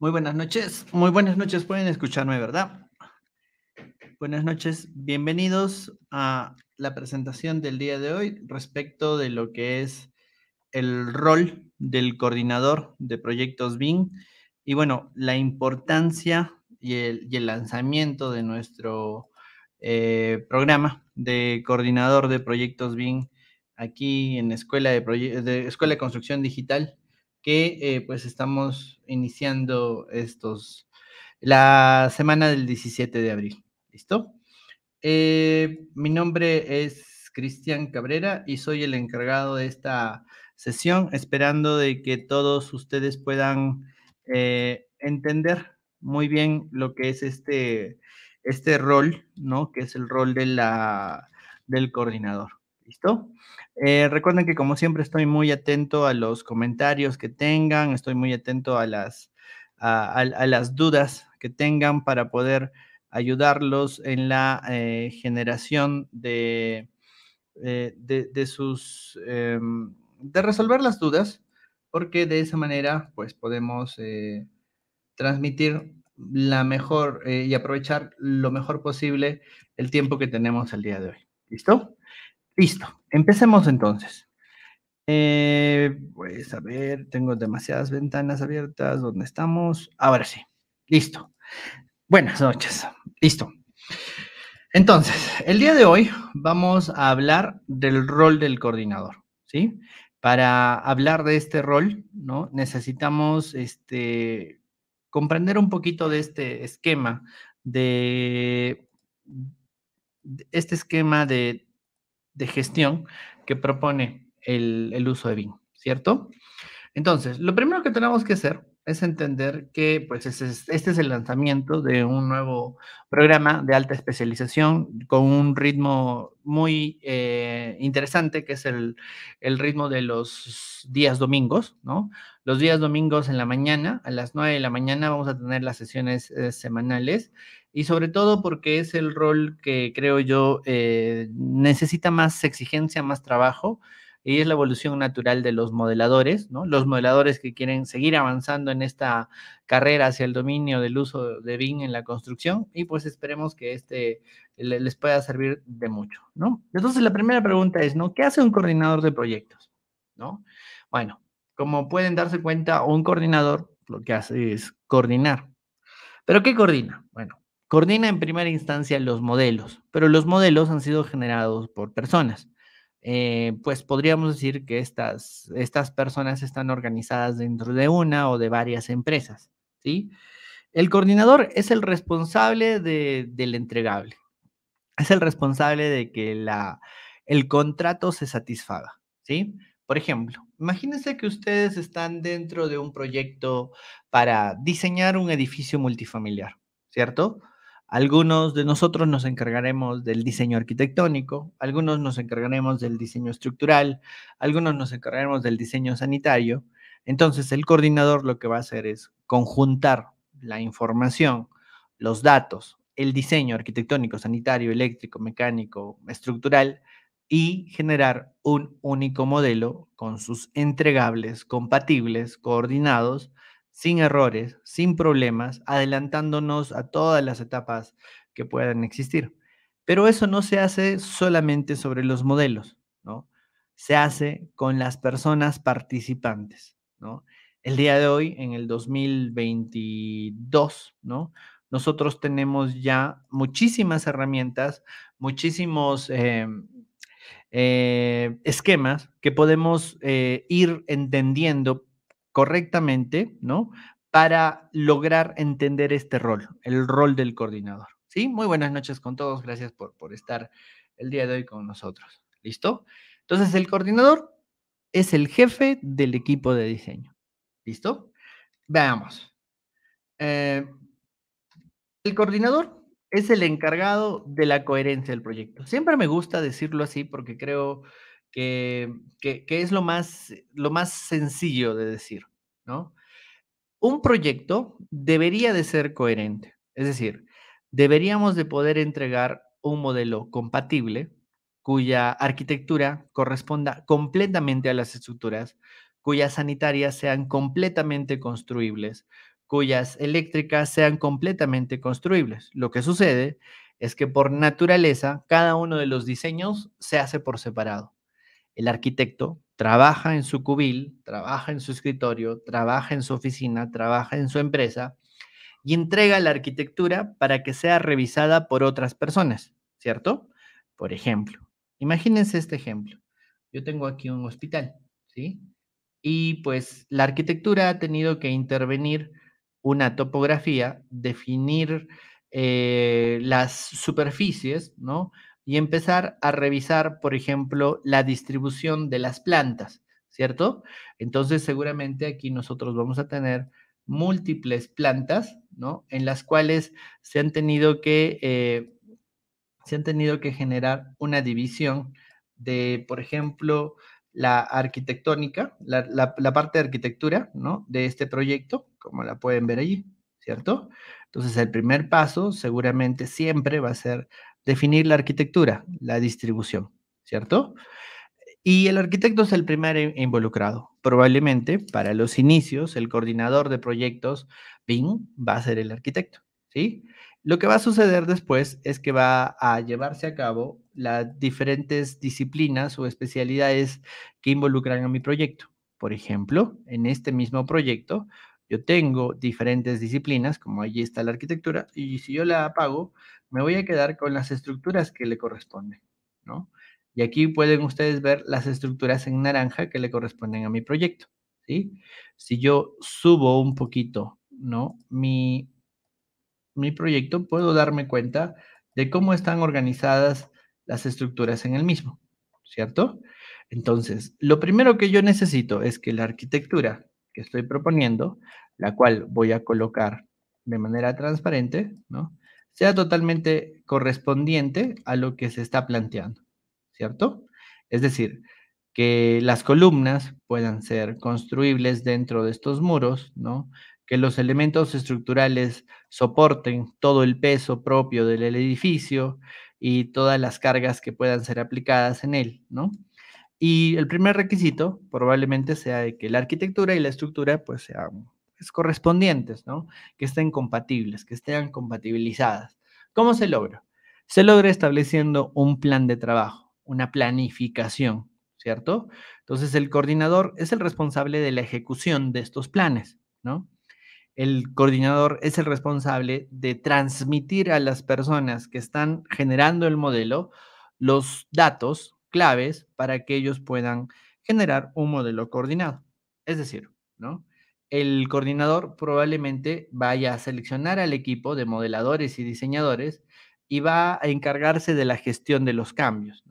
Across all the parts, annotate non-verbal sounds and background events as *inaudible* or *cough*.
Muy buenas noches, muy buenas noches, pueden escucharme, ¿verdad? Buenas noches, bienvenidos a la presentación del día de hoy respecto de lo que es el rol del coordinador de proyectos BIM y bueno, la importancia y el, lanzamiento de nuestro eh, programa de coordinador de proyectos BIM aquí en Escuela de, de Escuela de Construcción Digital que eh, pues estamos iniciando estos, la semana del 17 de abril. ¿Listo? Eh, mi nombre es Cristian Cabrera y soy el encargado de esta sesión, esperando de que todos ustedes puedan eh, entender muy bien lo que es este, este rol, ¿no? Que es el rol de la, del coordinador. ¿Listo? Eh, recuerden que como siempre estoy muy atento a los comentarios que tengan, estoy muy atento a las, a, las dudas que tengan para poder ayudarlos en la eh, generación de, eh, sus, em, de resolver las dudas, porque de esa manera pues podemos transmitir la mejor y aprovechar lo mejor posible el tiempo que tenemos al día de hoy. ¿Listo? Listo, empecemos entonces. Eh, pues a ver, tengo demasiadas ventanas abiertas. ¿Dónde estamos? Ahora sí, listo. Buenas noches, listo. Entonces, el día de hoy vamos a hablar del rol del coordinador, ¿sí? Para hablar de este rol, ¿no? Necesitamos este, comprender un poquito de este esquema de este esquema de de gestión que propone el, uso de BIM, ¿cierto? Entonces, lo primero que tenemos que hacer es entender que pues, este es el lanzamiento de un nuevo programa de alta especialización con un ritmo muy eh, interesante, que es el, ritmo de los días domingos, ¿no? Los días domingos en la mañana, a las 9 de la mañana vamos a tener las sesiones eh, semanales y sobre todo porque es el rol que creo yo eh, necesita más exigencia, más trabajo, y es la evolución natural de los modeladores, ¿no? Los modeladores que quieren seguir avanzando en esta carrera hacia el dominio del uso de BIM en la construcción, y pues esperemos que este les pueda servir de mucho, ¿no? Entonces la primera pregunta es, ¿no? ¿Qué hace un coordinador de proyectos? ¿No? Bueno, como pueden darse cuenta, un coordinador lo que hace es coordinar. ¿Pero qué coordina? Bueno, Coordina en primera instancia los modelos, pero los modelos han sido generados por personas. Eh, pues podríamos decir que estas, estas personas están organizadas dentro de una o de varias empresas, ¿sí? El coordinador es el responsable del entregable, es el responsable de que el contrato se satisfaga, ¿sí? Por ejemplo, imagínense que ustedes están dentro de un proyecto para diseñar un edificio multifamiliar, ¿cierto? Algunos de nosotros nos encargaremos del diseño arquitectónico, algunos nos encargaremos del diseño estructural, algunos nos encargaremos del diseño sanitario. Entonces, el coordinador lo que va a hacer es conjuntar la información, los datos, el diseño arquitectónico, sanitario, eléctrico, mecánico, estructural y generar un único modelo con sus entregables compatibles, coordinados, sin errores, sin problemas, adelantándonos a todas las etapas que puedan existir. Pero eso no se hace solamente sobre los modelos, ¿no? Se hace con las personas participantes, ¿no? El día de hoy, en el 2022, ¿no? Nosotros tenemos ya muchísimas herramientas, muchísimos eh, eh, esquemas que podemos eh, ir entendiendo correctamente, ¿no? Para lograr entender este rol, el rol del coordinador. ¿Sí? Muy buenas noches con todos. Gracias por, por estar el día de hoy con nosotros. ¿Listo? Entonces, el coordinador es el jefe del equipo de diseño. ¿Listo? Veamos. Eh, el coordinador es el encargado de la coherencia del proyecto. Siempre me gusta decirlo así porque creo que, es lo más, lo más sencillo de decir, ¿no? Un proyecto debería de ser coherente, es decir, deberíamos de poder entregar un modelo compatible cuya arquitectura corresponda completamente a las estructuras, cuyas sanitarias sean completamente construibles, cuyas eléctricas sean completamente construibles. Lo que sucede es que por naturaleza cada uno de los diseños se hace por separado el arquitecto trabaja en su cubil, trabaja en su escritorio, trabaja en su oficina, trabaja en su empresa y entrega la arquitectura para que sea revisada por otras personas, ¿cierto? Por ejemplo, imagínense este ejemplo. Yo tengo aquí un hospital, ¿sí? Y pues la arquitectura ha tenido que intervenir una topografía, definir eh, las superficies, ¿no? y empezar a revisar, por ejemplo, la distribución de las plantas, ¿cierto? Entonces, seguramente aquí nosotros vamos a tener múltiples plantas, ¿no? En las cuales se han tenido que, eh, se han tenido que generar una división de, por ejemplo, la arquitectónica, la, la, parte de arquitectura, ¿no? De este proyecto, como la pueden ver allí, ¿cierto? Entonces, el primer paso seguramente siempre va a ser definir la arquitectura, la distribución, ¿cierto? Y el arquitecto es el primer involucrado. Probablemente para los inicios, el coordinador de proyectos Bing, va a ser el arquitecto, ¿sí? Lo que va a suceder después es que va a llevarse a cabo las diferentes disciplinas o especialidades que involucran a mi proyecto. Por ejemplo, en este mismo proyecto, yo tengo diferentes disciplinas, como allí está la arquitectura, y si yo la apago, me voy a quedar con las estructuras que le corresponden, ¿no? Y aquí pueden ustedes ver las estructuras en naranja que le corresponden a mi proyecto, ¿sí? Si yo subo un poquito, ¿no? Mi, mi proyecto, puedo darme cuenta de cómo están organizadas las estructuras en el mismo, ¿cierto? Entonces, lo primero que yo necesito es que la arquitectura que estoy proponiendo, la cual voy a colocar de manera transparente, ¿no? sea totalmente correspondiente a lo que se está planteando, ¿cierto? Es decir, que las columnas puedan ser construibles dentro de estos muros, ¿no? que los elementos estructurales soporten todo el peso propio del edificio y todas las cargas que puedan ser aplicadas en él, ¿no? Y el primer requisito probablemente sea de que la arquitectura y la estructura pues sean correspondientes, ¿no? Que estén compatibles, que estén compatibilizadas. ¿Cómo se logra? Se logra estableciendo un plan de trabajo, una planificación, ¿cierto? Entonces el coordinador es el responsable de la ejecución de estos planes, ¿no? El coordinador es el responsable de transmitir a las personas que están generando el modelo los datos claves para que ellos puedan generar un modelo coordinado. Es decir, ¿no? el coordinador probablemente vaya a seleccionar al equipo de modeladores y diseñadores y va a encargarse de la gestión de los cambios.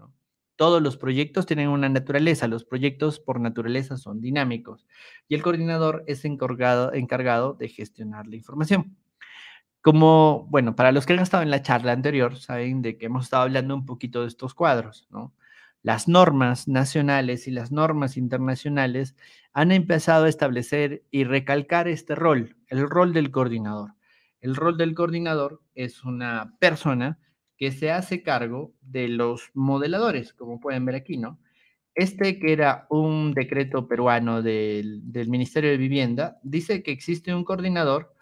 Todos los proyectos tienen una naturaleza, los proyectos por naturaleza son dinámicos y el coordinador es encargado, encargado de gestionar la información. Como, bueno, para los que han estado en la charla anterior, saben de que hemos estado hablando un poquito de estos cuadros, ¿no? las normas nacionales y las normas internacionales han empezado a establecer y recalcar este rol, el rol del coordinador. El rol del coordinador es una persona que se hace cargo de los modeladores, como pueden ver aquí, ¿no? Este que era un decreto peruano del, Ministerio de Vivienda, dice que existe un coordinador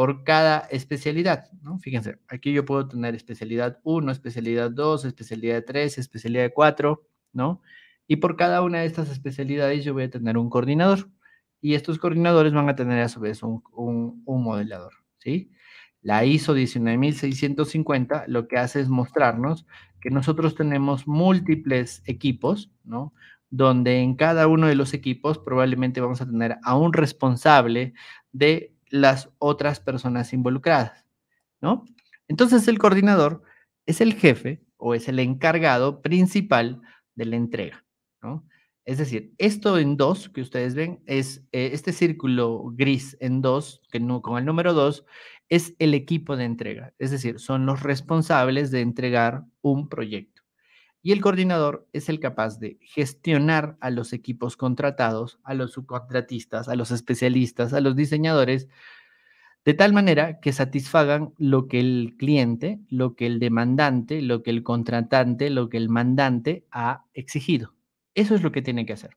por cada especialidad, ¿no? Fíjense, aquí yo puedo tener especialidad 1, especialidad 2, especialidad 3, especialidad 4, ¿no? Y por cada una de estas especialidades yo voy a tener un coordinador y estos coordinadores van a tener a su vez un, un modelador, ¿sí? La ISO 19650 lo que hace es mostrarnos que nosotros tenemos múltiples equipos, ¿no? Donde en cada uno de los equipos probablemente vamos a tener a un responsable de las otras personas involucradas, ¿no? Entonces el coordinador es el jefe o es el encargado principal de la entrega, ¿no? Es decir, esto en dos que ustedes ven es eh, este círculo gris en dos, que con el número dos, es el equipo de entrega. Es decir, son los responsables de entregar un proyecto y el coordinador es el capaz de gestionar a los equipos contratados, a los subcontratistas, a los especialistas, a los diseñadores, de tal manera que satisfagan lo que el cliente, lo que el demandante, lo que el contratante, lo que el mandante ha exigido. Eso es lo que tiene que hacer.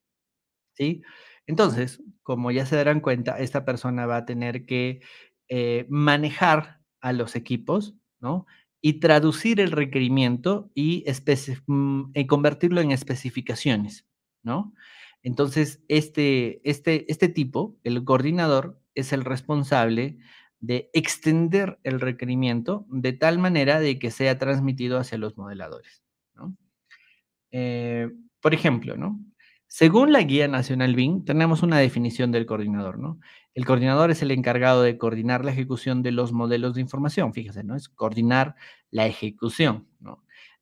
¿sí? Entonces, como ya se darán cuenta, esta persona va a tener que eh, manejar a los equipos, ¿no? y traducir el requerimiento y, mm, eh, convertirlo en especificaciones, ¿no? Entonces, este, este, este tipo, el coordinador, es el responsable de extender el requerimiento de tal manera de que sea transmitido hacia los modeladores. ¿no? Eh, por ejemplo, ¿no? Según la Guía Nacional BIN, tenemos una definición del coordinador, ¿no? El coordinador es el encargado de coordinar la ejecución de los modelos de información, fíjense, ¿no? Es coordinar la ejecución,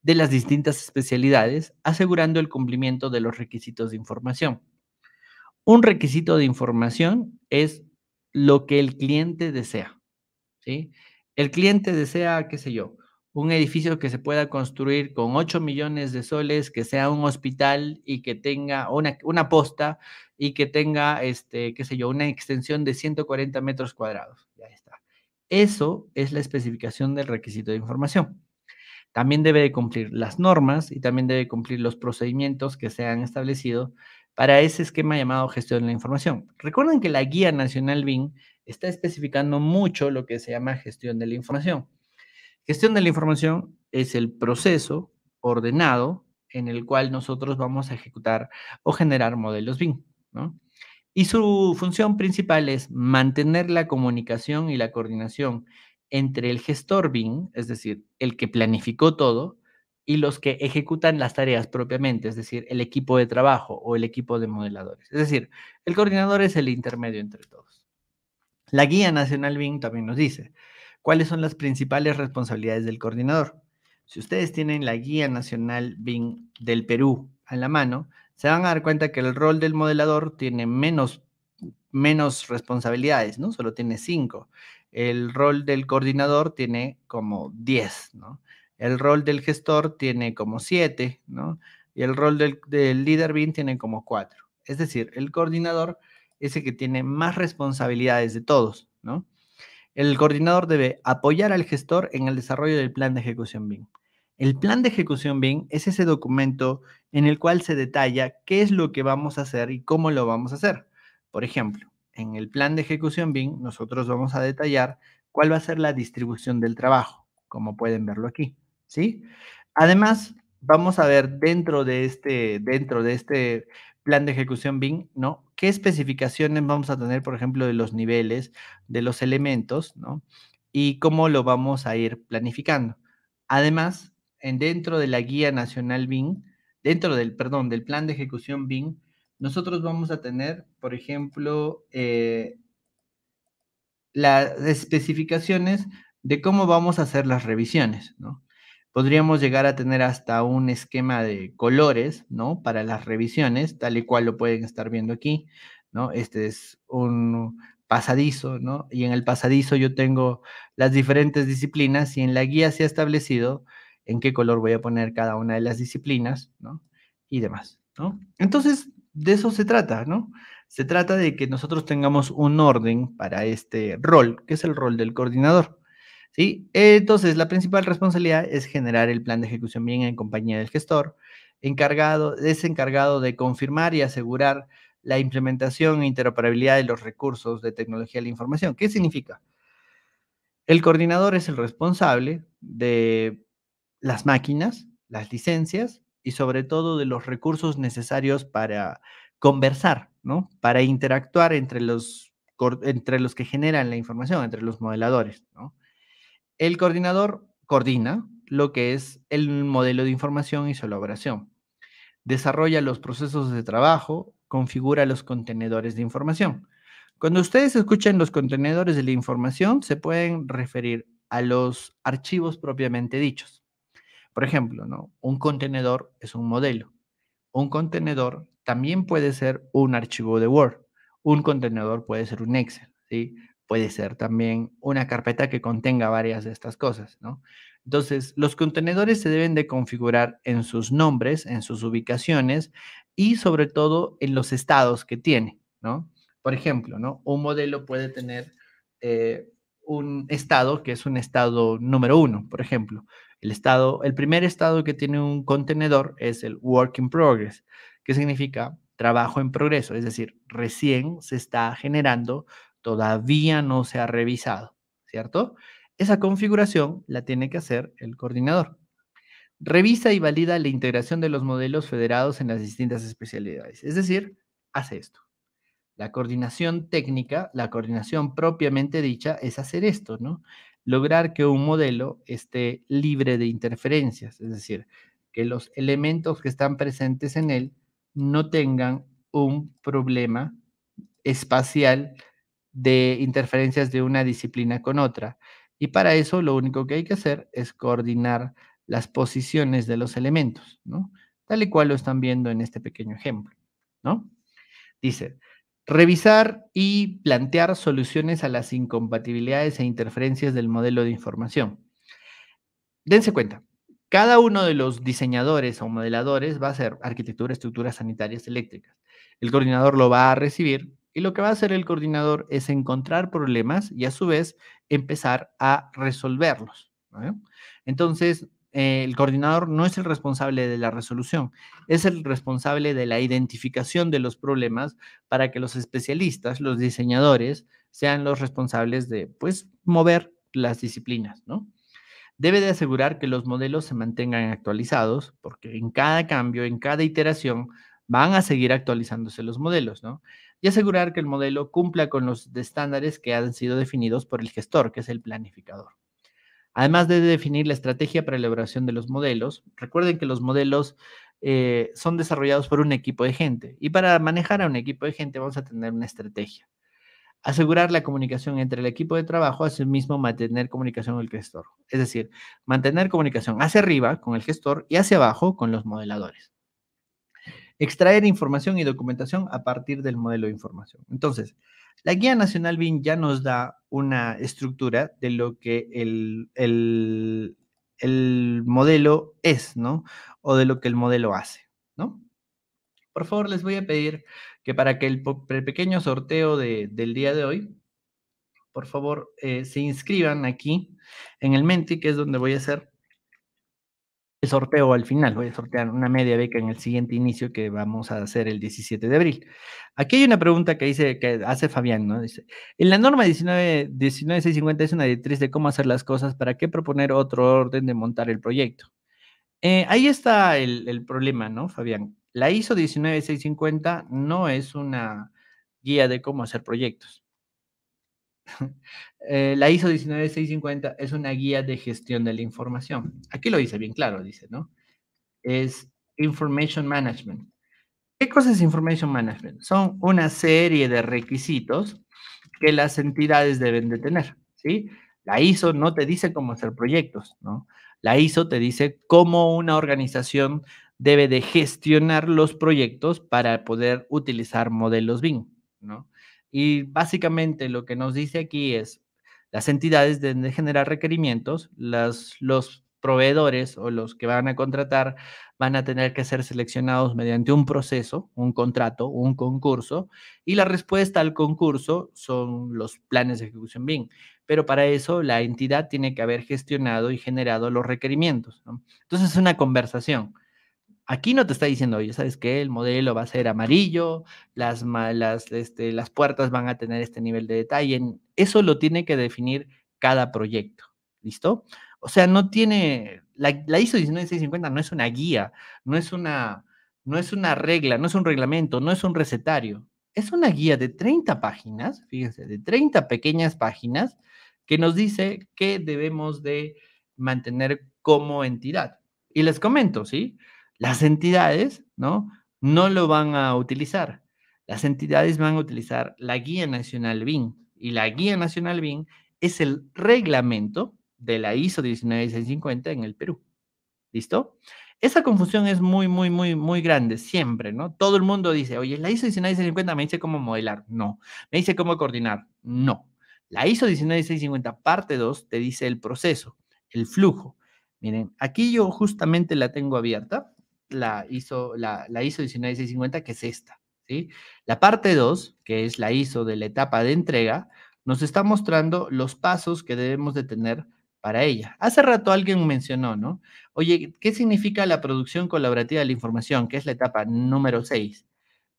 De las distintas especialidades, asegurando el cumplimiento de los requisitos de información. Un requisito de información es lo que el cliente desea, ¿sí? El cliente desea, qué sé yo, un edificio que se pueda construir con 8 millones de soles, que sea un hospital y que tenga una, posta y que tenga, este, qué sé yo, una extensión de 140 metros cuadrados. Ya está. Eso es la especificación del requisito de información. También debe de cumplir las normas y también debe cumplir los procedimientos que se han establecido para ese esquema llamado gestión de la información. Recuerden que la Guía Nacional BIN está especificando mucho lo que se llama gestión de la información. Gestión de la información es el proceso ordenado en el cual nosotros vamos a ejecutar o generar modelos BIM, ¿no? Y su función principal es mantener la comunicación y la coordinación entre el gestor BIM, es decir, el que planificó todo, y los que ejecutan las tareas propiamente, es decir, el equipo de trabajo o el equipo de modeladores. Es decir, el coordinador es el intermedio entre todos. La Guía Nacional BIM también nos dice, ¿Cuáles son las principales responsabilidades del coordinador? Si ustedes tienen la Guía Nacional BIM del Perú a la mano, se van a dar cuenta que el rol del modelador tiene menos, menos responsabilidades, ¿no? Solo tiene cinco. El rol del coordinador tiene como diez, ¿no? El rol del gestor tiene como siete, ¿no? Y el rol del, del líder BIM tiene como cuatro. Es decir, el coordinador es el que tiene más responsabilidades de todos, ¿no? El coordinador debe apoyar al gestor en el desarrollo del plan de ejecución BIM. El plan de ejecución BIM es ese documento en el cual se detalla qué es lo que vamos a hacer y cómo lo vamos a hacer. Por ejemplo, en el plan de ejecución BIM nosotros vamos a detallar cuál va a ser la distribución del trabajo, como pueden verlo aquí, ¿sí? Además, vamos a ver dentro de este, dentro de este plan de ejecución BIM, ¿no? ¿Qué especificaciones vamos a tener, por ejemplo, de los niveles, de los elementos, ¿no? Y cómo lo vamos a ir planificando. Además, en dentro de la guía nacional BIM, dentro del, perdón, del plan de ejecución BIM, nosotros vamos a tener, por ejemplo, eh, las especificaciones de cómo vamos a hacer las revisiones, ¿no? podríamos llegar a tener hasta un esquema de colores, ¿no? Para las revisiones, tal y cual lo pueden estar viendo aquí, ¿no? Este es un pasadizo, ¿no? Y en el pasadizo yo tengo las diferentes disciplinas y en la guía se ha establecido en qué color voy a poner cada una de las disciplinas, ¿no? Y demás, ¿no? Entonces, de eso se trata, ¿no? Se trata de que nosotros tengamos un orden para este rol, que es el rol del coordinador. ¿sí? Entonces, la principal responsabilidad es generar el plan de ejecución bien en compañía del gestor, encargado, es encargado de confirmar y asegurar la implementación e interoperabilidad de los recursos de tecnología de la información. ¿Qué significa? El coordinador es el responsable de las máquinas, las licencias y sobre todo de los recursos necesarios para conversar, ¿no? Para interactuar entre los, entre los que generan la información, entre los modeladores, ¿no? El coordinador coordina lo que es el modelo de información y su elaboración. Desarrolla los procesos de trabajo, configura los contenedores de información. Cuando ustedes escuchan los contenedores de la información, se pueden referir a los archivos propiamente dichos. Por ejemplo, ¿no? un contenedor es un modelo. Un contenedor también puede ser un archivo de Word. Un contenedor puede ser un Excel. ¿sí? puede ser también una carpeta que contenga varias de estas cosas, ¿no? Entonces, los contenedores se deben de configurar en sus nombres, en sus ubicaciones y sobre todo en los estados que tiene, ¿no? Por ejemplo, ¿no? Un modelo puede tener eh, un estado que es un estado número uno, por ejemplo. El, estado, el primer estado que tiene un contenedor es el work in progress, que significa trabajo en progreso, es decir, recién se está generando todavía no se ha revisado, ¿cierto? Esa configuración la tiene que hacer el coordinador. Revisa y valida la integración de los modelos federados en las distintas especialidades. Es decir, hace esto. La coordinación técnica, la coordinación propiamente dicha, es hacer esto, ¿no? Lograr que un modelo esté libre de interferencias, es decir, que los elementos que están presentes en él no tengan un problema espacial de interferencias de una disciplina con otra. Y para eso lo único que hay que hacer es coordinar las posiciones de los elementos, ¿no? Tal y cual lo están viendo en este pequeño ejemplo, ¿no? Dice, revisar y plantear soluciones a las incompatibilidades e interferencias del modelo de información. Dense cuenta, cada uno de los diseñadores o modeladores va a ser arquitectura, estructuras sanitarias eléctricas. El coordinador lo va a recibir y lo que va a hacer el coordinador es encontrar problemas y a su vez empezar a resolverlos. Entonces, eh, el coordinador no es el responsable de la resolución, es el responsable de la identificación de los problemas para que los especialistas, los diseñadores, sean los responsables de, pues, mover las disciplinas, ¿no? Debe de asegurar que los modelos se mantengan actualizados, porque en cada cambio, en cada iteración, van a seguir actualizándose los modelos, ¿no? y asegurar que el modelo cumpla con los estándares que han sido definidos por el gestor, que es el planificador. Además de definir la estrategia para la elaboración de los modelos, recuerden que los modelos eh, son desarrollados por un equipo de gente y para manejar a un equipo de gente vamos a tener una estrategia. Asegurar la comunicación entre el equipo de trabajo, mismo mantener comunicación con el gestor. Es decir, mantener comunicación hacia arriba con el gestor y hacia abajo con los modeladores extraer información y documentación a partir del modelo de información. Entonces, la Guía Nacional BIM ya nos da una estructura de lo que el, el, modelo es, ¿no? O de lo que el modelo hace, ¿no? Por favor, les voy a pedir que para que el, pequeño sorteo del día de hoy, por favor, eh, se inscriban aquí en el Menti, que es donde voy a hacer el sorteo al final. Voy a sortear una media beca en el siguiente inicio que vamos a hacer el 17 de abril. Aquí hay una pregunta que dice que hace Fabián, ¿no? Dice, en la norma 19, 19650 es una directriz de cómo hacer las cosas, ¿para qué proponer otro orden de montar el proyecto? Eh, ahí está el, el, problema, ¿no, Fabián? La ISO 19650 no es una guía de cómo hacer proyectos. *laughs* Eh, la ISO 19650 es una guía de gestión de la información. Aquí lo dice bien claro, dice, ¿no? Es Information Management. ¿Qué cosa es Information Management? Son una serie de requisitos que las entidades deben de tener, ¿sí? La ISO no te dice cómo hacer proyectos, ¿no? La ISO te dice cómo una organización debe de gestionar los proyectos para poder utilizar modelos BIM, ¿no? Y básicamente lo que nos dice aquí es, las entidades deben generar requerimientos, las, los proveedores o los que van a contratar van a tener que ser seleccionados mediante un proceso, un contrato, un concurso, y la respuesta al concurso son los planes de ejecución BIM. Pero para eso la entidad tiene que haber gestionado y generado los requerimientos. Entonces es una conversación. Aquí no te está diciendo, oye, ¿sabes qué? El modelo va a ser amarillo, las, este, las puertas van a tener este nivel de detalle. Eso lo tiene que definir cada proyecto. ¿Listo? O sea, no tiene, la, ISO 19650 no es una guía, no es una, no es una regla, no es un reglamento, no es un recetario. Es una guía de 30 páginas, fíjense, de 30 pequeñas páginas que nos dice qué debemos de mantener como entidad. Y les comento, ¿sí? Las entidades, ¿no? No lo van a utilizar. Las entidades van a utilizar la Guía Nacional BIN y la Guía Nacional BIN es el reglamento de la ISO 19650 en el Perú. ¿Listo? Esa confusión es muy, muy, muy, muy grande siempre, ¿no? Todo el mundo dice, oye, la ISO 19650 me dice cómo modelar. No. Me dice cómo coordinar. No. La ISO 19650 parte 2 te dice el proceso, el flujo. Miren, aquí yo justamente la tengo abierta la ISO, la, 19650, que es esta. ¿sí? La parte 2, que es la ISO de la etapa de entrega, nos está mostrando los pasos que debemos de tener para ella. Hace rato alguien mencionó, ¿no? Oye, ¿qué significa la producción colaborativa de la información, que es la etapa número 6?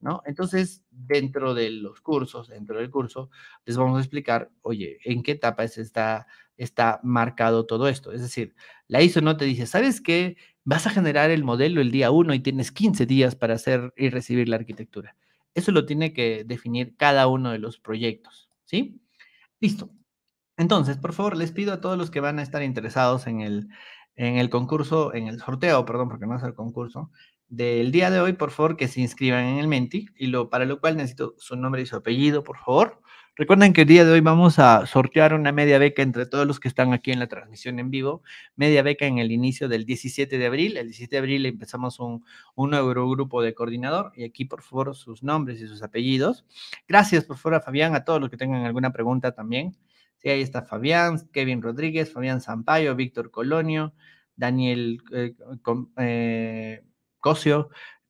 ¿No? Entonces, dentro de los cursos, dentro del curso, les vamos a explicar, oye, en qué etapa está, está marcado todo esto. Es decir, la ISO no te dice, ¿sabes qué? vas a generar el modelo el día 1 y tienes 15 días para hacer y recibir la arquitectura. Eso lo tiene que definir cada uno de los proyectos, ¿sí? Listo. Entonces, por favor, les pido a todos los que van a estar interesados en el, en el concurso, en el sorteo, perdón, porque no es el concurso, del día de hoy, por favor, que se inscriban en el Menti, y lo, para lo cual necesito su nombre y su apellido, por favor. Recuerden que el día de hoy vamos a sortear una media beca entre todos los que están aquí en la transmisión en vivo. Media beca en el inicio del 17 de abril. El 17 de abril empezamos un, un grupo de coordinador. Y aquí, por favor, sus nombres y sus apellidos. Gracias, por favor, a Fabián, a todos los que tengan alguna pregunta también. Sí, ahí está Fabián, Kevin Rodríguez, Fabián Sampaio Víctor Colonio, Daniel eh, eh,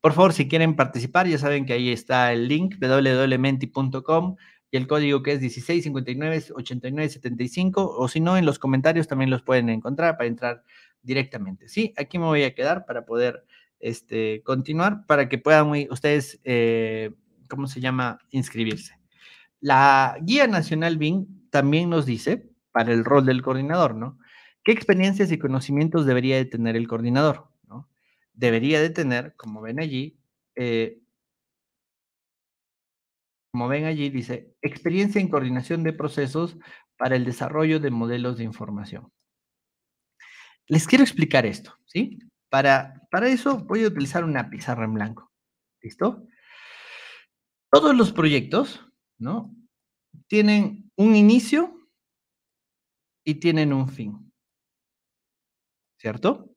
por favor, si quieren participar, ya saben que ahí está el link www.menti.com y el código que es 1659-8975, o si no, en los comentarios también los pueden encontrar para entrar directamente. Sí, aquí me voy a quedar para poder este, continuar, para que puedan ustedes, eh, ¿cómo se llama?, inscribirse. La Guía Nacional BIN también nos dice, para el rol del coordinador, ¿no? ¿Qué experiencias y conocimientos debería de tener el coordinador? debería de tener, como ven allí, eh como ven allí, dice, experiencia en coordinación de procesos para el desarrollo de modelos de información. Les quiero explicar esto, ¿sí? Para, para eso voy a utilizar una pizarra en blanco, ¿listo? Todos los proyectos, ¿no? Tienen un inicio y tienen un fin, ¿cierto?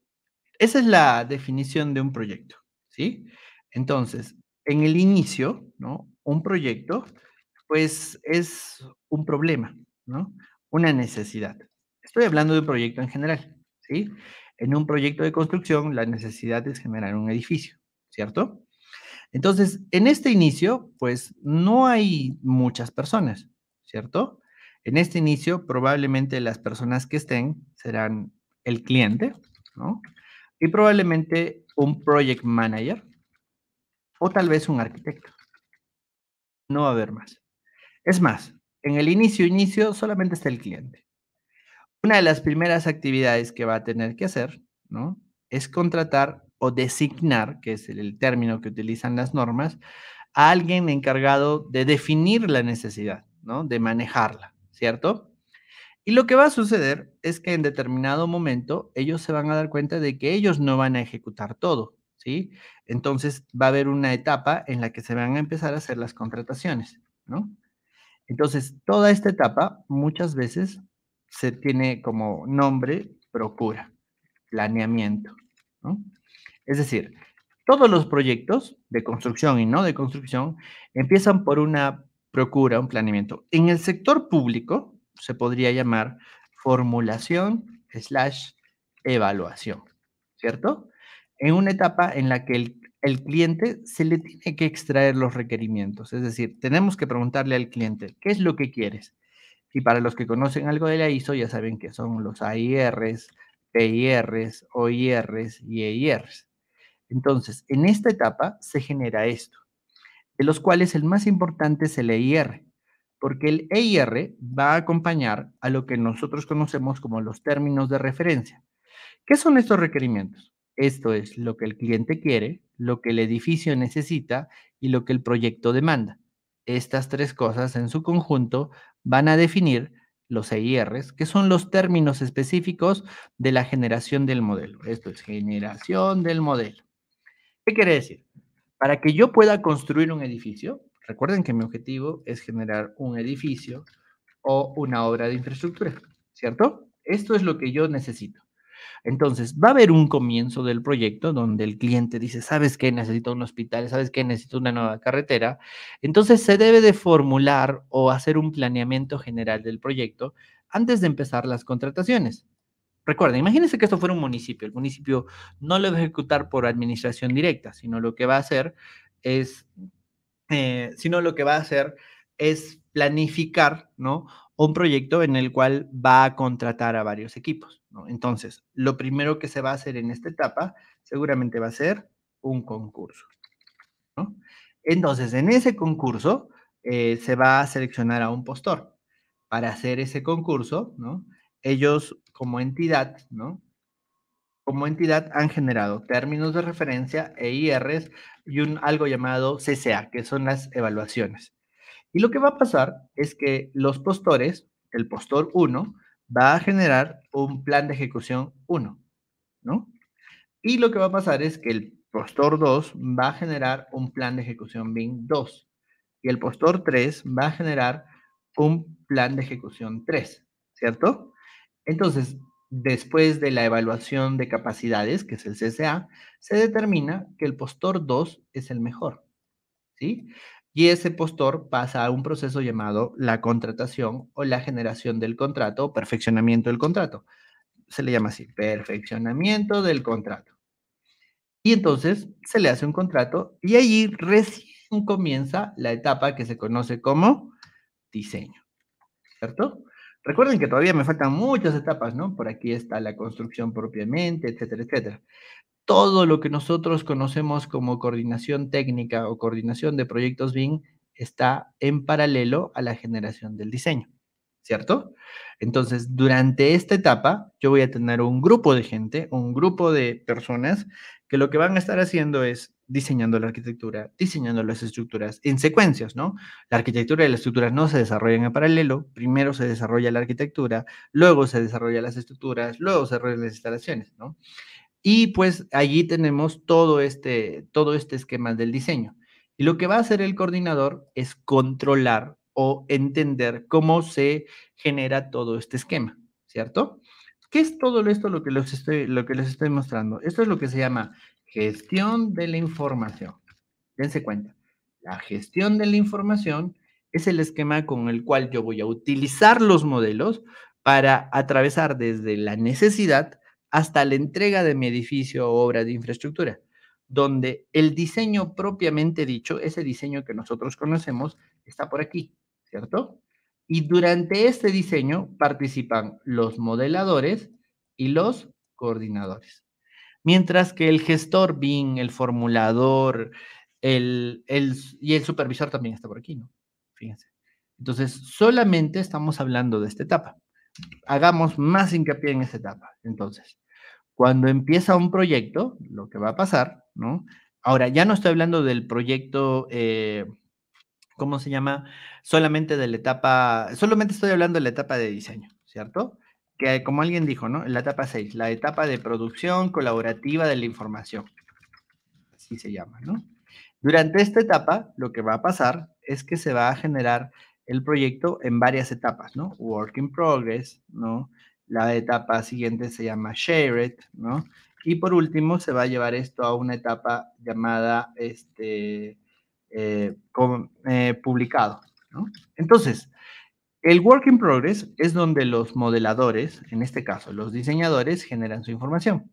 Esa es la definición de un proyecto, ¿sí? Entonces, en el inicio, ¿no? Un proyecto, pues es un problema, ¿no? Una necesidad. Estoy hablando de un proyecto en general, ¿sí? En un proyecto de construcción, la necesidad es generar un edificio, ¿cierto? Entonces, en este inicio, pues no hay muchas personas, ¿cierto? En este inicio, probablemente las personas que estén serán el cliente, ¿no? y probablemente un project manager o tal vez un arquitecto. No va a haber más. Es más, en el inicio, inicio solamente está el cliente. Una de las primeras actividades que va a tener que hacer, ¿no? Es contratar o designar, que es el, término que utilizan las normas, a alguien encargado de definir la necesidad, ¿no? De manejarla, ¿cierto? Y lo que va a suceder es que en determinado momento ellos se van a dar cuenta de que ellos no van a ejecutar todo, ¿sí? Entonces va a haber una etapa en la que se van a empezar a hacer las contrataciones, ¿no? Entonces, toda esta etapa muchas veces se tiene como nombre procura, planeamiento, ¿no? Es decir, todos los proyectos de construcción y no de construcción empiezan por una procura, un planeamiento. En el sector público, se podría llamar formulación slash evaluación, ¿cierto? En una etapa en la que el, cliente se le tiene que extraer los requerimientos, es decir, tenemos que preguntarle al cliente, ¿qué es lo que quieres? Y para los que conocen algo de la ISO, ya saben que son los AIRs, PIRs, OIRs y EIRs. Entonces, en esta etapa se genera esto, de los cuales el más importante es el EIR, porque el EIR va a acompañar a lo que nosotros conocemos como los términos de referencia. ¿Qué son estos requerimientos? Esto es lo que el cliente quiere, lo que el edificio necesita y lo que el proyecto demanda. Estas tres cosas en su conjunto van a definir los EIRs, que son los términos específicos de la generación del modelo. Esto es generación del modelo. ¿Qué quiere decir? Para que yo pueda construir un edificio, Recuerden que mi objetivo es generar un edificio o una obra de infraestructura, ¿cierto? Esto es lo que yo necesito. Entonces, va a haber un comienzo del proyecto donde el cliente dice, ¿sabes qué? Necesito un hospital, ¿sabes qué? Necesito una nueva carretera. Entonces, se debe de formular o hacer un planeamiento general del proyecto antes de empezar las contrataciones. Recuerden, imagínense que esto fuera un municipio. El municipio no lo va a ejecutar por administración directa, sino lo que va a hacer es eh, sino lo que va a hacer es planificar, ¿no? Un proyecto en el cual va a contratar a varios equipos, Entonces, lo primero que se va a hacer en esta etapa seguramente va a ser un concurso, Entonces, en ese concurso eh, se va a seleccionar a un postor. Para hacer ese concurso, ¿no? Ellos como entidad, ¿no? como entidad han generado términos de referencia, EIRs, y un algo llamado CCA, que son las evaluaciones. Y lo que va a pasar es que los postores, el postor 1, va a generar un plan de ejecución 1, ¿no? Y lo que va a pasar es que el postor 2 va a generar un plan de ejecución BIN 2 y el postor 3 va a generar un plan de ejecución 3, ¿cierto? Entonces, Después de la evaluación de capacidades, que es el CSA, se determina que el postor 2 es el mejor. ¿sí? Y ese postor pasa a un proceso llamado la contratación o la generación del contrato o perfeccionamiento del contrato. Se le llama así, perfeccionamiento del contrato. Y entonces se le hace un contrato y allí recién comienza la etapa que se conoce como diseño. ¿Cierto? Recuerden que todavía me faltan muchas etapas, ¿no? Por aquí está la construcción propiamente, etcétera, etcétera. Todo lo que nosotros conocemos como coordinación técnica o coordinación de proyectos BIM está en paralelo a la generación del diseño, ¿cierto? Entonces, durante esta etapa, yo voy a tener un grupo de gente, un grupo de personas que lo que van a estar haciendo es diseñando la arquitectura, diseñando las estructuras en secuencias, ¿no? La arquitectura y las estructuras no se desarrollan en paralelo, primero se desarrolla la arquitectura, luego se desarrollan las estructuras, luego se desarrollan las instalaciones, ¿no? Y pues allí tenemos todo este, todo este esquema del diseño. Y lo que va a hacer el coordinador es controlar o entender cómo se genera todo este esquema, ¿cierto? ¿Qué es todo esto lo que, los estoy, lo que les estoy mostrando? Esto es lo que se llama gestión de la información. Dense cuenta, la gestión de la información es el esquema con el cual yo voy a utilizar los modelos para atravesar desde la necesidad hasta la entrega de mi edificio o obra de infraestructura, donde el diseño propiamente dicho, ese diseño que nosotros conocemos, está por aquí, ¿cierto? Y durante este diseño participan los modeladores y los coordinadores. Mientras que el gestor BIM, el formulador el, y el supervisor también está por aquí, ¿no? Fíjense. Entonces, solamente estamos hablando de esta etapa. Hagamos más hincapié en esta etapa. Entonces, cuando empieza un proyecto, lo que va a pasar, ¿no? Ahora, ya no estoy hablando del proyecto, eh, ¿cómo se llama? Solamente de la etapa, solamente estoy hablando de la etapa de diseño, ¿cierto? que como alguien dijo, ¿no? La etapa 6, la etapa de producción colaborativa de la información. Así se llama, ¿no? Durante esta etapa, lo que va a pasar es que se va a generar el proyecto en varias etapas, ¿no? Work in progress, ¿no? La etapa siguiente se llama share it, ¿no? Y por último, se va a llevar esto a una etapa llamada este, eh, eh, publicado, ¿no? Entonces, el work in progress es donde los modeladores, en este caso los diseñadores, generan su información.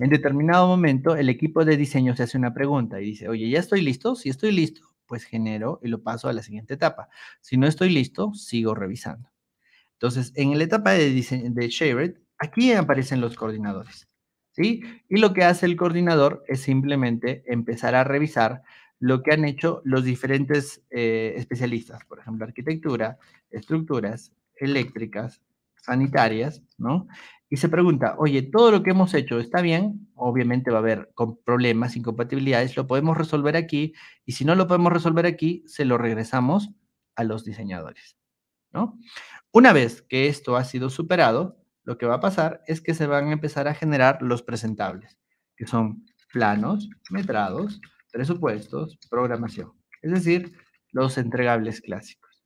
En determinado momento, el equipo de diseño se hace una pregunta y dice, oye, ¿ya estoy listo? Si estoy listo, pues genero y lo paso a la siguiente etapa. Si no estoy listo, sigo revisando. Entonces, en la etapa de, de shared, aquí aparecen los coordinadores, ¿sí? Y lo que hace el coordinador es simplemente empezar a revisar lo que han hecho los diferentes eh, especialistas, por ejemplo, arquitectura, estructuras, eléctricas, sanitarias, ¿no? Y se pregunta, oye, todo lo que hemos hecho está bien, obviamente va a haber con problemas, incompatibilidades, lo podemos resolver aquí, y si no lo podemos resolver aquí, se lo regresamos a los diseñadores, ¿no? Una vez que esto ha sido superado, lo que va a pasar es que se van a empezar a generar los presentables, que son planos, metrados, presupuestos, programación, es decir, los entregables clásicos.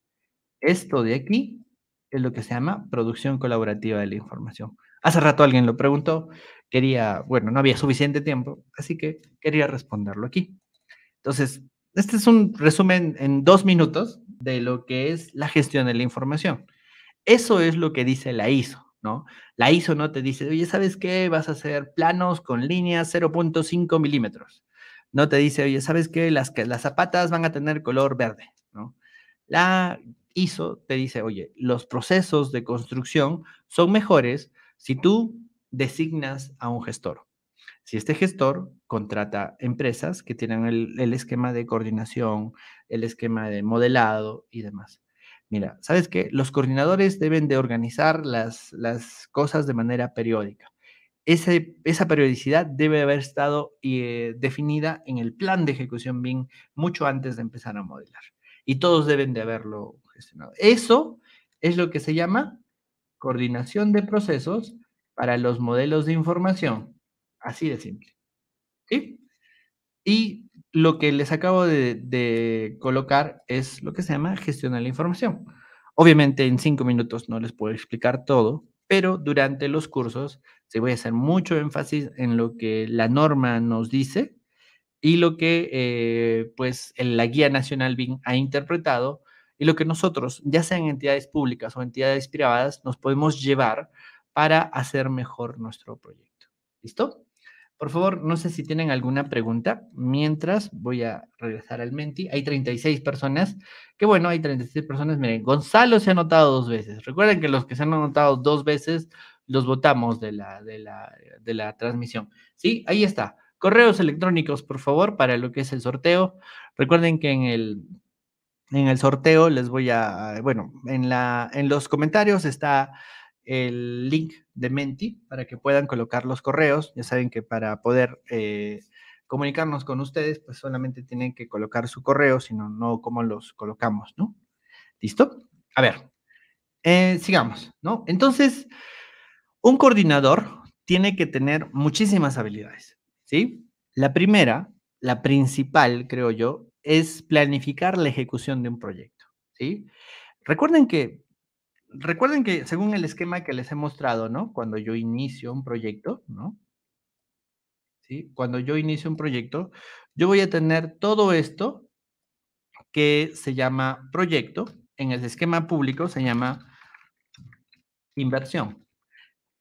Esto de aquí es lo que se llama producción colaborativa de la información. Hace rato alguien lo preguntó, quería, bueno, no había suficiente tiempo, así que quería responderlo aquí. Entonces, este es un resumen en dos minutos de lo que es la gestión de la información. Eso es lo que dice la ISO, ¿no? La ISO no te dice, oye, ¿sabes qué? Vas a hacer planos con líneas 0.5 milímetros no te dice, oye, ¿sabes qué? Las, las zapatas van a tener color verde, ¿no? La ISO te dice, oye, los procesos de construcción son mejores si tú designas a un gestor. Si este gestor contrata empresas que tienen el, esquema de coordinación, el esquema de modelado y demás. Mira, ¿sabes qué? Los coordinadores deben de organizar las, las cosas de manera periódica esa periodicidad debe haber estado eh, definida en el plan de ejecución BIM mucho antes de empezar a modelar. Y todos deben de haberlo gestionado. Eso es lo que se llama coordinación de procesos para los modelos de información. Así de simple. Y lo que les acabo de, de, colocar es lo que se llama gestionar la información. Obviamente en cinco minutos no les puedo explicar todo, pero durante los cursos se va voy a hacer mucho énfasis en lo que la norma nos dice y lo que eh, pues la guía nacional BIN ha interpretado y lo que nosotros, ya sean entidades públicas o entidades privadas, nos podemos llevar para hacer mejor nuestro proyecto. ¿Listo? Por favor, no sé si tienen alguna pregunta. Mientras voy a regresar al Menti. Hay 36 personas. Qué bueno, hay 36 personas. Miren, Gonzalo se ha anotado dos veces. Recuerden que los que se han anotado dos veces los votamos de la, de la, de la transmisión. Sí, ahí está. Correos electrónicos, por favor, para lo que es el sorteo. Recuerden que en el, en el sorteo les voy a, bueno, en, la, en los comentarios está el link de Menti para que puedan colocar los correos. Ya saben que para poder eh, comunicarnos con ustedes, pues solamente tienen que colocar su correo, sino no cómo los colocamos, ¿no? ¿Listo? A ver, eh, sigamos, ¿no? Entonces, un coordinador tiene que tener muchísimas habilidades, ¿sí? La primera, la principal, creo yo, es planificar la ejecución de un proyecto, ¿sí? Recuerden que recuerden que según el esquema que les he mostrado, ¿no? Cuando yo inicio un proyecto, ¿no? Cuando yo inicio un proyecto, yo voy a tener todo esto que se llama proyecto, en el esquema público se llama inversión.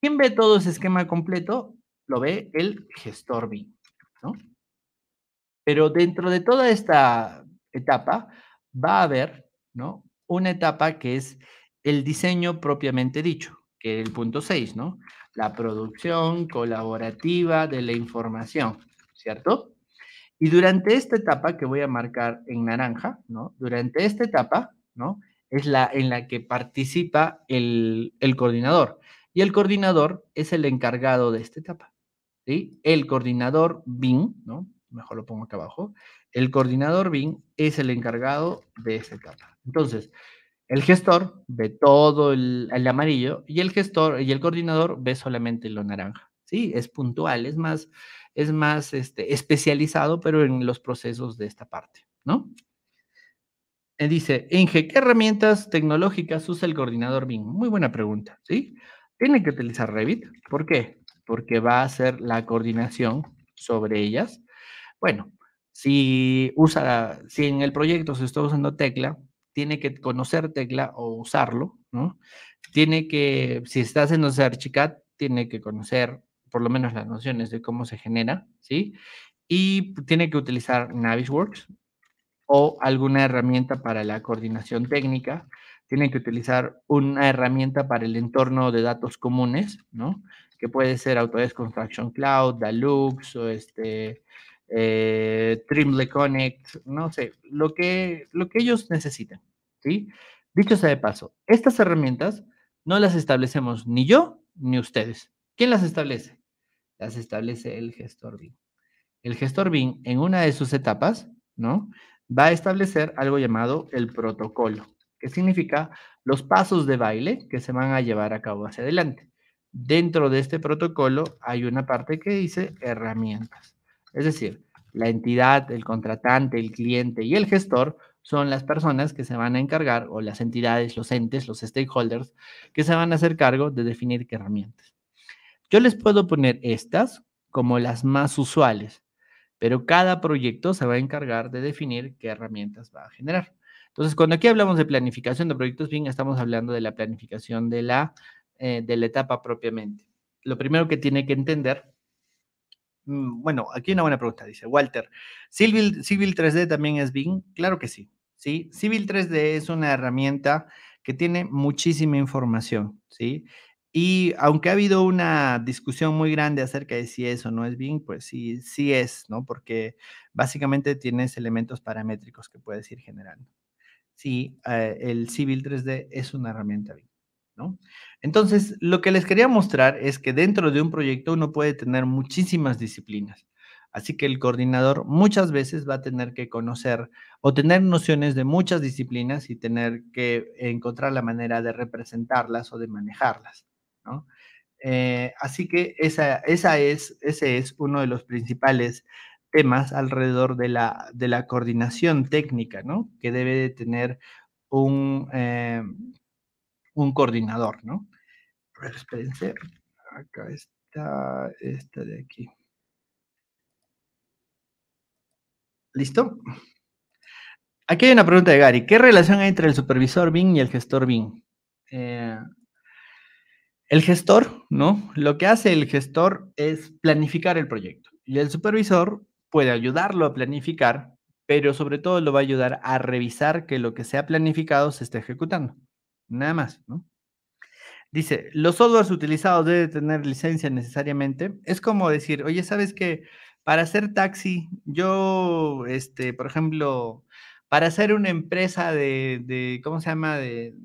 ¿Quién ve todo ese esquema completo? Lo ve el gestor BIM, ¿no? Pero dentro de toda esta etapa va a haber, ¿no? Una etapa que es el diseño propiamente dicho, que es el punto 6, ¿no? La producción colaborativa de la información, ¿cierto? Y durante esta etapa que voy a marcar en naranja, ¿no? Durante esta etapa, ¿no? Es la en la que participa el, coordinador. Y el coordinador es el encargado de esta etapa. ¿sí? El coordinador BIN, ¿no? Mejor lo pongo acá abajo. El coordinador BIN es el encargado de esta etapa. Entonces, el gestor ve todo el, amarillo y el gestor y el coordinador ve solamente lo naranja. Sí, es puntual, es más, es más este, especializado, pero en los procesos de esta parte, ¿no? Eh, dice, Inge, ¿qué herramientas tecnológicas usa el coordinador BIM? Muy buena pregunta, ¿sí? Tiene que utilizar Revit. ¿Por qué? Porque va a hacer la coordinación sobre ellas. Bueno, si usa, si en el proyecto se está usando tecla, tiene que conocer tecla o usarlo, ¿no? Tiene que, si estás en usar Archicad, tiene que conocer por lo menos las nociones de cómo se genera, ¿sí? Y tiene que utilizar Navisworks o alguna herramienta para la coordinación técnica. Tiene que utilizar una herramienta para el entorno de datos comunes, ¿no? Que puede ser Autodesk Construction Cloud, Dalux o este, eh, Trimble Connect, no sé, lo que, lo que ellos necesitan, Dicho sea de paso, estas herramientas no las establecemos ni yo ni ustedes. ¿Quién las establece? Las establece el gestor BIM. El gestor BIM en una de sus etapas, ¿no? Va a establecer algo llamado el protocolo, que significa los pasos de baile que se van a llevar a cabo hacia adelante. Dentro de este protocolo hay una parte que dice herramientas. Es decir, la entidad, el contratante, el cliente y el gestor son las personas que se van a encargar, o las entidades, los entes, los stakeholders, que se van a hacer cargo de definir qué herramientas. Yo les puedo poner estas como las más usuales, pero cada proyecto se va a encargar de definir qué herramientas va a generar. Entonces, cuando aquí hablamos de planificación de proyectos, bien, estamos hablando de la planificación de la, eh, de la etapa propiamente. Lo primero que tiene que entender Mm, bueno, aquí una buena pregunta, dice Walter. ¿Civil, Civil 3D también es Bing? Claro que sí. ¿sí? Civil 3D es una herramienta que tiene muchísima información, ¿sí? Y aunque ha habido una discusión muy grande acerca de si es o no es Bing, pues sí, sí es, ¿no? Porque básicamente tienes elementos paramétricos que puedes ir generando. Sí, eh, el Civil 3D es una herramienta Bing. Entonces, lo que les quería mostrar es que dentro de un proyecto uno puede tener muchísimas disciplinas. Así que el coordinador muchas veces va a tener que conocer o tener nociones de muchas disciplinas y tener que encontrar la manera de representarlas o de manejarlas. Eh, así que esa, esa es, ese es uno de los principales temas alrededor de la, de la coordinación técnica, ¿no? que debe de tener un, eh, un coordinador, ¿no? Acá está esta de aquí. ¿Listo? Aquí hay una pregunta de Gary. ¿Qué relación hay entre el supervisor BIM y el gestor BIM? Eh, el gestor, ¿no? Lo que hace el gestor es planificar el proyecto. Y el supervisor puede ayudarlo a planificar, pero sobre todo lo va a ayudar a revisar que lo que se ha planificado se esté ejecutando. Nada más, ¿no? Dice, los softwares utilizados deben tener licencia necesariamente. Es como decir, oye, ¿sabes qué? Para hacer taxi, yo, este, por ejemplo, para hacer una empresa de, ¿cómo se llama? de